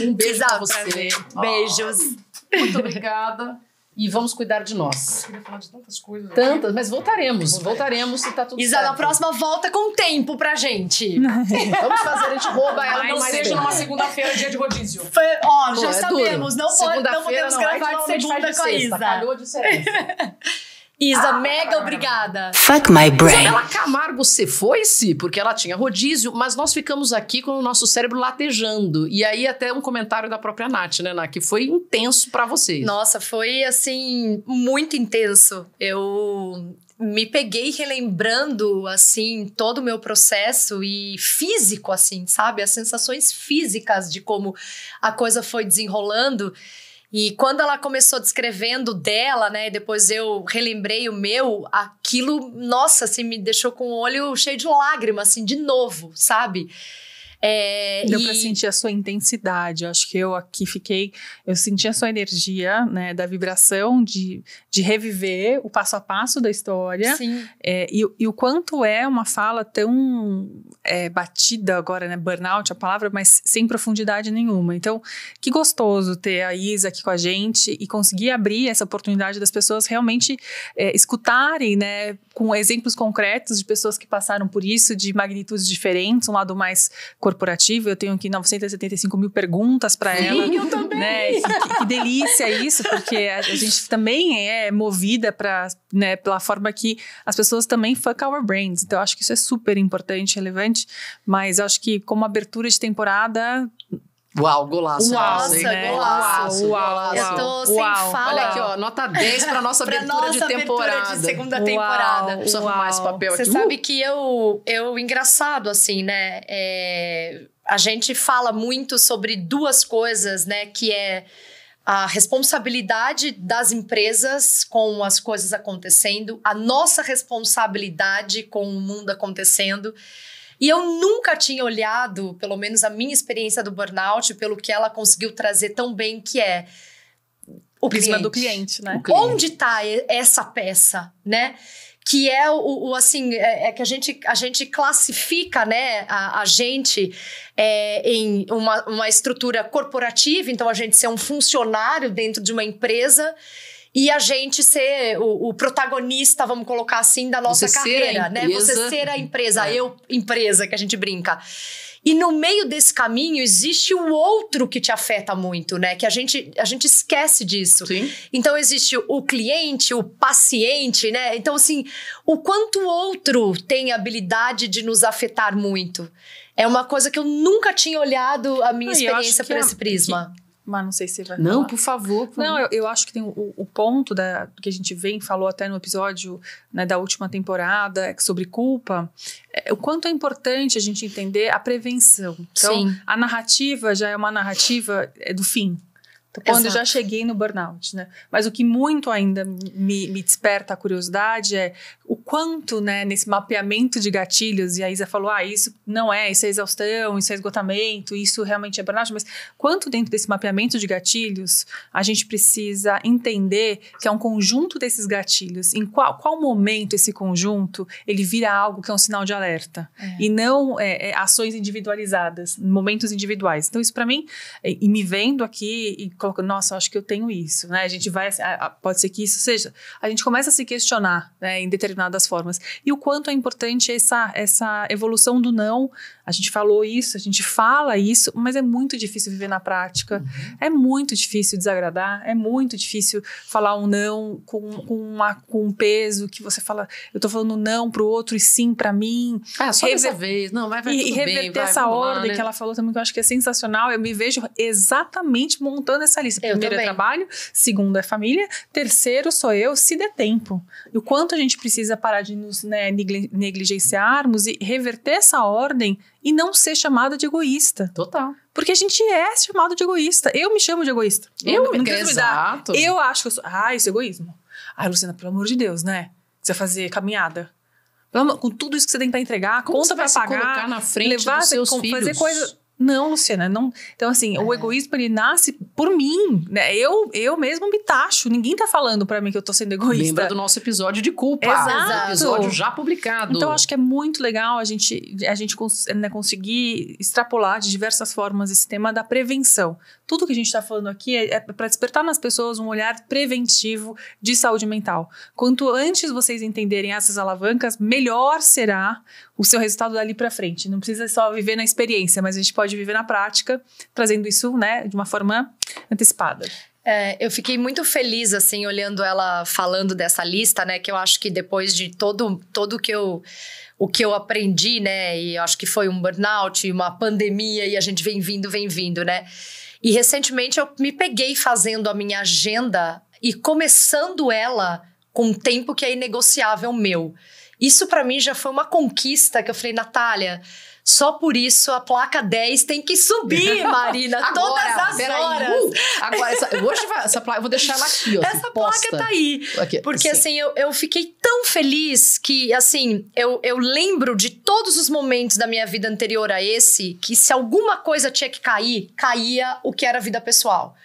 Um beijo Exato, pra você. Beijos. Oh, muito obrigada. E vamos cuidar de nós. Eu queria falar de tantas coisas. Tantas, mas voltaremos, voltaremos se tá tudo Isa, certo. Isa, na próxima volta com tempo pra gente. vamos fazer, a gente rouba ela. Mas não seja numa segunda-feira, dia de rodízio. Foi, é ó, Pô, já é sabemos, duro. não, pode, não podemos não gravar de segunda com a Isa. Calhou de ser Isa, mega obrigada. Fuck my brain. Isabela Camargo, você foi-se? Porque ela tinha rodízio, mas nós ficamos aqui com o nosso cérebro latejando. E aí até um comentário da própria Nath, né, Nath? Que foi intenso para vocês. Nossa, foi, assim, muito intenso. Eu me peguei relembrando, assim, todo o meu processo e físico, assim, sabe? As sensações físicas de como a coisa foi desenrolando. E quando ela começou descrevendo dela, né, depois eu relembrei o meu, aquilo, nossa, assim, me deixou com o olho cheio de lágrimas, assim, de novo, sabe? É, Deu e... sentir a sua intensidade. Acho que eu aqui fiquei. Eu senti a sua energia, né? Da vibração de, de reviver o passo a passo da história. Sim. É, e, e, o quanto é uma fala tão é, batida agora, né? Burnout, a palavra, mas sem profundidade nenhuma. Então, que gostoso ter a Isa aqui com a gente e conseguir abrir essa oportunidade das pessoas realmente é, escutarem, né? Com exemplos concretos de pessoas que passaram por isso, de magnitudes diferentes, um lado mais corporal corporativo, eu tenho aqui 975 mil perguntas para ela. Sim, eu também. Né? Que, que, delícia isso, porque a, a gente também é movida pra, né, pela forma que as pessoas também fuck our brains. Então, eu acho que isso é super importante, relevante. Mas eu acho que como abertura de temporada Uau, golaço. Uau, nossa, né? golaço, uau, golaço. Eu tô sem uau. fala. Olha aqui, ó, nota 10 pra nossa pra abertura nossa de temporada. Abertura de segunda uau, temporada. Precisa arrumar esse papel Você aqui. Você sabe uh. que eu, eu, engraçado assim, né? É, a gente fala muito sobre duas coisas, né? Que é a responsabilidade das empresas com as coisas acontecendo, a nossa responsabilidade com o mundo acontecendo. E eu nunca tinha olhado, pelo menos a minha experiência do burnout, pelo que ela conseguiu trazer tão bem, que é o prisma do cliente, né? Cliente. Onde está essa peça, né? Que é o, o assim, é, é, que a gente, a gente classifica, né, a, a gente é, em uma, uma estrutura corporativa, então a gente ser um funcionário dentro de uma empresa e a gente ser o, o protagonista, vamos colocar assim, da nossa Você carreira, né? Você ser a empresa, é. eu empresa, que a gente brinca. E no meio desse caminho existe o outro que te afeta muito, né? Que a gente, a gente esquece disso. Sim. Então existe o cliente, o paciente, né? Então, assim, o quanto o outro tem habilidade de nos afetar muito. É uma coisa que eu nunca tinha olhado a minha ah, experiência por é esse prisma. Que mas não sei se vai. Não, falar. por favor. Por não, favor. Eu, eu, acho que tem o, o, ponto da, que a gente vem, falou até no episódio né, da última temporada é sobre culpa, é, o quanto é importante a gente entender a prevenção. Então, Sim. a narrativa já é uma narrativa é, do fim quando Exato. já cheguei no burnout, né? Mas o que muito ainda me, me, desperta a curiosidade é o quanto, né, nesse mapeamento de gatilhos, e a Isa falou, ah, isso não é, isso é exaustão, isso é esgotamento, isso realmente é burnout, mas quanto dentro desse mapeamento de gatilhos a gente precisa entender que é um conjunto desses gatilhos, em qual, qual momento esse conjunto, ele vira algo que é um sinal de alerta, é. e não é, é ações individualizadas, momentos individuais. Então isso para mim, e me vendo aqui e coloca, nossa, acho que eu tenho isso, né? A gente vai, pode ser que isso seja. A gente começa a se questionar né, em determinadas formas. E o quanto é importante essa, essa evolução do não a gente falou isso, a gente fala isso, mas é muito difícil viver na prática. Uhum. É muito difícil desagradar, é muito difícil falar um não com, com, uma, com um peso que você fala, eu tô falando não pro outro e sim para mim. Ah, só Rever... dessa vez, não, vai, vai E, e reverter bem, essa vai, ordem né? que ela falou também, que eu acho que é sensacional. Eu me vejo exatamente montando essa lista. Primeiro é trabalho, segundo é família, terceiro sou eu, se der tempo. E o quanto a gente precisa parar de nos né, negligenciarmos e reverter essa ordem e não ser chamada de egoísta. Total. Porque a gente é chamado de egoísta. Eu me chamo de egoísta. Eu, não me exato. eu acho que eu sou. Ah, isso é egoísmo. Ai, Luciana, pelo amor de Deus, né? Você vai fazer caminhada. Com tudo isso que você tem para entregar, Como conta para pagar, na frente levar, dos seus com, filhos? fazer coisas. Não, Luciana, não. Então, assim, é. o egoísmo ele nasce por mim, né? Eu, eu mesmo me tacho. Ninguém tá falando para mim que eu tô sendo egoísta. Lembra do nosso episódio de culpa. Exato. Episódio já publicado. Então, acho que é muito legal a gente, a gente né, conseguir extrapolar de diversas formas esse tema da prevenção. Tudo que a gente tá falando aqui é, é para despertar nas pessoas um olhar preventivo de saúde mental. Quanto antes vocês entenderem essas alavancas, melhor será o seu resultado dali para frente. Não precisa só viver na experiência, mas a gente pode pode viver na prática, trazendo isso né, de uma forma antecipada. É, eu fiquei muito feliz, assim, olhando ela falando dessa lista, né? Que eu acho que depois de todo, todo que eu, o que eu aprendi, né? E acho que foi um burnout, uma pandemia, e a gente vem vindo, vem vindo, né? E recentemente eu me peguei fazendo a minha agenda e começando ela com um tempo que é inegociável meu. Isso para mim já foi uma conquista que eu falei, Natália, só por isso a placa 10 tem que subir, Marina, agora, todas as horas. Aí, uh, agora, essa, hoje essa placa, eu vou deixar ela aqui, ó. Essa placa tá aí. Aqui, porque assim, assim eu, eu, fiquei tão feliz que, assim, eu, eu lembro de todos os momentos da minha vida anterior a esse, que se alguma coisa tinha que cair, caía o que era vida pessoal.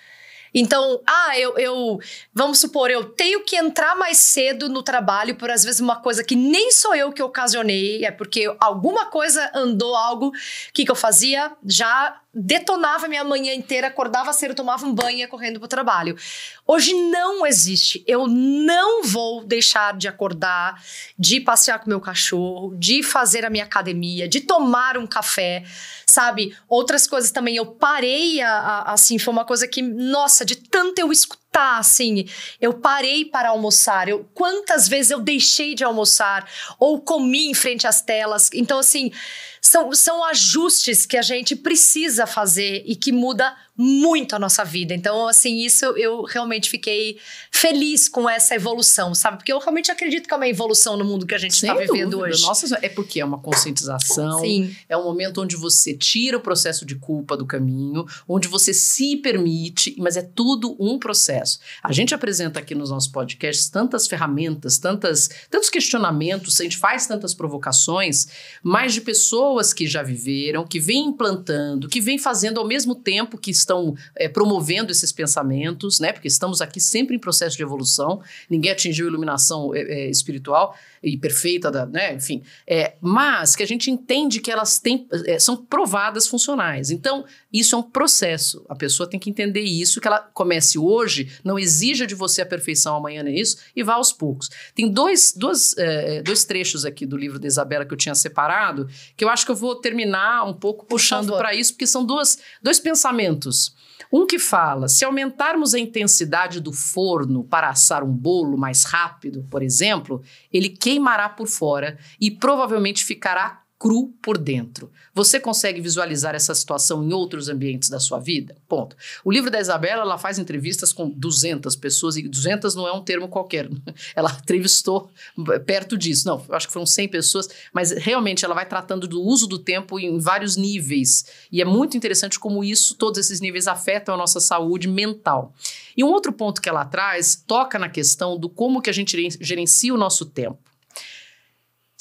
Então, ah, eu, eu, vamos supor, eu tenho que entrar mais cedo no trabalho por às vezes uma coisa que nem sou eu que ocasionei, é porque alguma coisa andou algo que, que eu fazia já detonava minha manhã inteira, acordava cedo, tomava um banho e ia correndo pro trabalho. Hoje não existe. Eu não vou deixar de acordar, de passear com meu cachorro, de fazer a minha academia, de tomar um café, sabe? Outras coisas também. Eu parei, a, a, assim, foi uma coisa que, nossa, de tanto eu escutar tá, assim, eu parei para almoçar, eu quantas vezes eu deixei de almoçar ou comi em frente às telas. Então, assim, são, são ajustes que a gente precisa fazer e que muda muito a nossa vida. Então, assim, isso eu realmente fiquei feliz com essa evolução, sabe? Porque eu realmente acredito que é uma evolução no mundo que a gente está vivendo dúvida. hoje. Nossa, é porque é uma conscientização, Sim. é um momento onde você tira o processo de culpa do caminho, onde você se permite, mas é tudo um processo. A gente apresenta aqui nos nossos podcasts tantas ferramentas, tantas, tantos questionamentos, a gente faz tantas provocações, mas de pessoas que já viveram, que vem implantando, que vem fazendo ao mesmo tempo que estão estão é, promovendo esses pensamentos, né? Porque estamos aqui sempre em processo de evolução, ninguém atingiu iluminação é, espiritual e perfeita, da, né? enfim. É, mas que a gente entende que elas têm, é, são provadas funcionais. Então, isso é um processo. A pessoa tem que entender isso, que ela comece hoje, não exija de você a perfeição amanhã nisso, e vá aos poucos. Tem dois, dois, é, é, dois trechos aqui do livro da Isabela que eu tinha separado, que eu acho que eu vou terminar um pouco puxando para isso, porque são duas, dois pensamentos. Um que fala: se aumentarmos a intensidade do forno para assar um bolo mais rápido, por exemplo, ele queimará por fora e provavelmente ficará cru por dentro. Você consegue visualizar essa situação em outros ambientes da sua vida? Ponto. O livro da Isabela, ela faz entrevistas com 200 pessoas, e 200 não é um termo qualquer. Né? Ela entrevistou perto disso. Não, acho que foram 100 pessoas, mas realmente ela vai tratando do uso do tempo em vários níveis. E é muito interessante como isso, todos esses níveis afetam a nossa saúde mental. E um outro ponto que ela traz toca na questão do como que a gente gerencia o nosso tempo.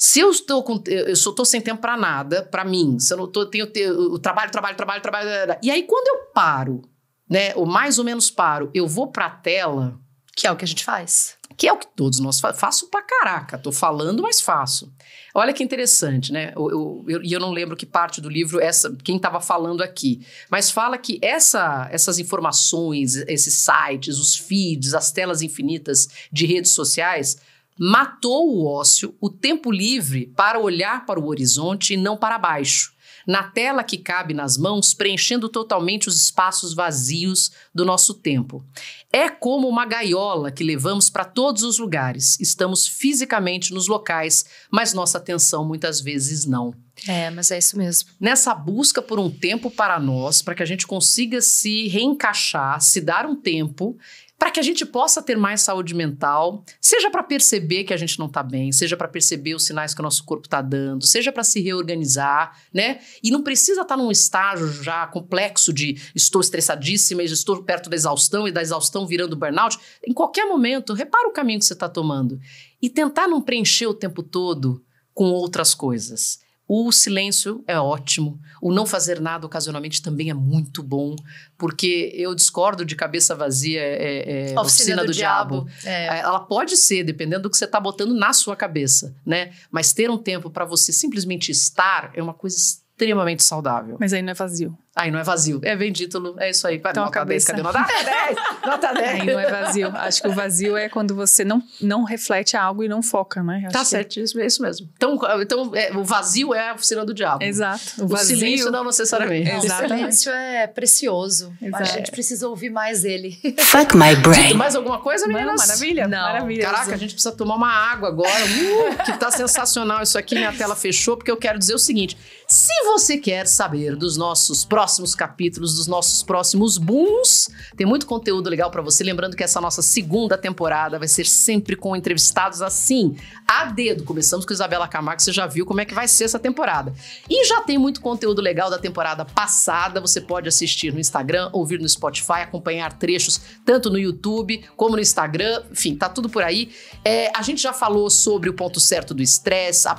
Se eu estou com, eu só estou sem tempo para nada, para mim, se eu não tô, tenho o trabalho, trabalho, trabalho, trabalho, e aí quando eu paro, né, ou mais ou menos paro, eu vou para a tela, que é o que a gente faz, que é o que todos nós fazemos. faço para caraca, tô falando, mas faço. Olha que interessante, né? E eu, eu, eu, não lembro que parte do livro essa quem estava falando aqui, mas fala que essa, essas informações, esses sites, os feeds, as telas infinitas de redes sociais matou o ócio, o tempo livre para olhar para o horizonte e não para baixo, na tela que cabe nas mãos, preenchendo totalmente os espaços vazios do nosso tempo. É como uma gaiola que levamos para todos os lugares. Estamos fisicamente nos locais, mas nossa atenção muitas vezes não. É, mas é isso mesmo. Nessa busca por um tempo para nós, para que a gente consiga se reencaixar, se dar um tempo, para que a gente possa ter mais saúde mental, seja para perceber que a gente não está bem, seja para perceber os sinais que o nosso corpo está dando, seja para se reorganizar, né? E não precisa estar tá num estágio já complexo de estou estressadíssima, estou perto da exaustão e da exaustão virando burnout. Em qualquer momento, repara o caminho que você está tomando e tentar não preencher o tempo todo com outras coisas. O silêncio é ótimo. O não fazer nada ocasionalmente também é muito bom, porque eu discordo de cabeça vazia, é, é, oficina, oficina do, do diabo. diabo. É. é ela pode ser, dependendo do que você está botando na sua cabeça, né? Mas ter um tempo para você simplesmente estar é uma coisa extremamente saudável. Mas aí não é vazio. Aí não é vazio. É bendito, é isso aí. Então, nota cabeça. 10, cadê nota 10? Nota 10. Aí não é vazio. Acho que o vazio é quando você não, não reflete algo e não foca, né? Tá acho tá que... É certo, isso, é isso mesmo. Então, então é, o vazio é a oficina do diabo. Exato. O, vazio, o silêncio não necessariamente. Exatamente. O silêncio é precioso. Exato. A gente precisa ouvir mais ele. Fuck my brain. Dito mais alguma coisa, meninas? Não, maravilha. Não. Maravilha. Caraca, a gente precisa tomar uma água agora. Uh, que tá sensacional isso aqui. Minha tela fechou, porque eu quero dizer o seguinte. Se você quer saber dos nossos próximos próximos capítulos, dos nossos próximos booms. Tem muito conteúdo legal para você. Lembrando que essa nossa segunda temporada vai ser sempre com entrevistados assim, a dedo. Começamos com Isabela Camargo, você já viu como é que vai ser essa temporada. E já tem muito conteúdo legal da temporada passada. Você pode assistir no Instagram, ouvir no Spotify, acompanhar trechos tanto no YouTube como no Instagram. Enfim, tá tudo por aí. É, a gente já falou sobre o ponto certo do estresse, a,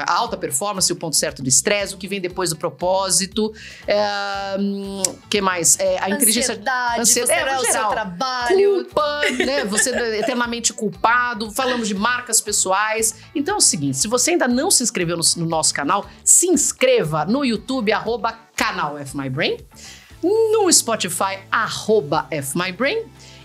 a, alta performance, o ponto certo do estresse, o que vem depois do propósito. É, o é, hum, que mais? É, a inteligência. Ansiedade, ansiedade você é, geral, trabalho. Culpa, né? Você é eternamente culpado. Falamos de marcas pessoais. Então é o seguinte: se você ainda não se inscreveu no, no nosso canal, se inscreva no YouTube, arroba canal F My Brain no Spotify, arroba FMyBrain,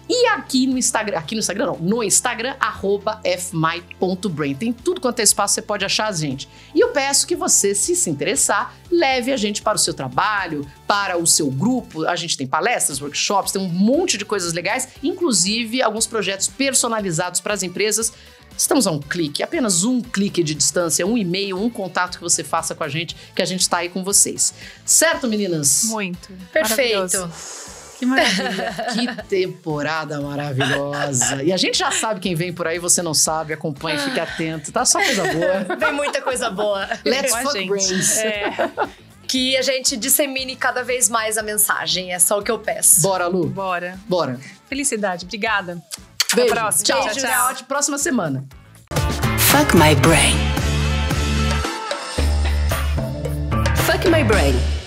e aqui no Instagram, aqui no Instagram não, no Instagram, arroba fmy.brain. Tem tudo quanto é espaço, você pode achar a gente. E eu peço que você, se se interessar, leve a gente para o seu trabalho, para o seu grupo. A gente tem palestras, workshops, tem um monte de coisas legais, inclusive alguns projetos personalizados para as empresas. Estamos a um clique, apenas um clique de distância, um e-mail, um contato que você faça com a gente, que a gente está aí com vocês. Certo, meninas? Muito. Perfeito. Que maravilha. que temporada maravilhosa. E a gente já sabe quem vem por aí, você não sabe, acompanha, fique ah. atento. Tá só coisa boa. Vem muita coisa boa. Let's fuck brains. É. Que a gente dissemine cada vez mais a mensagem. É só o que eu peço. Bora, Lu. Bora. Bora. Felicidade. Obrigada. Beijo. Até a próxima. Tchau, Beijo, tchau. tchau. tchau. Próxima semana. Fuck my brain. Fuck my brain.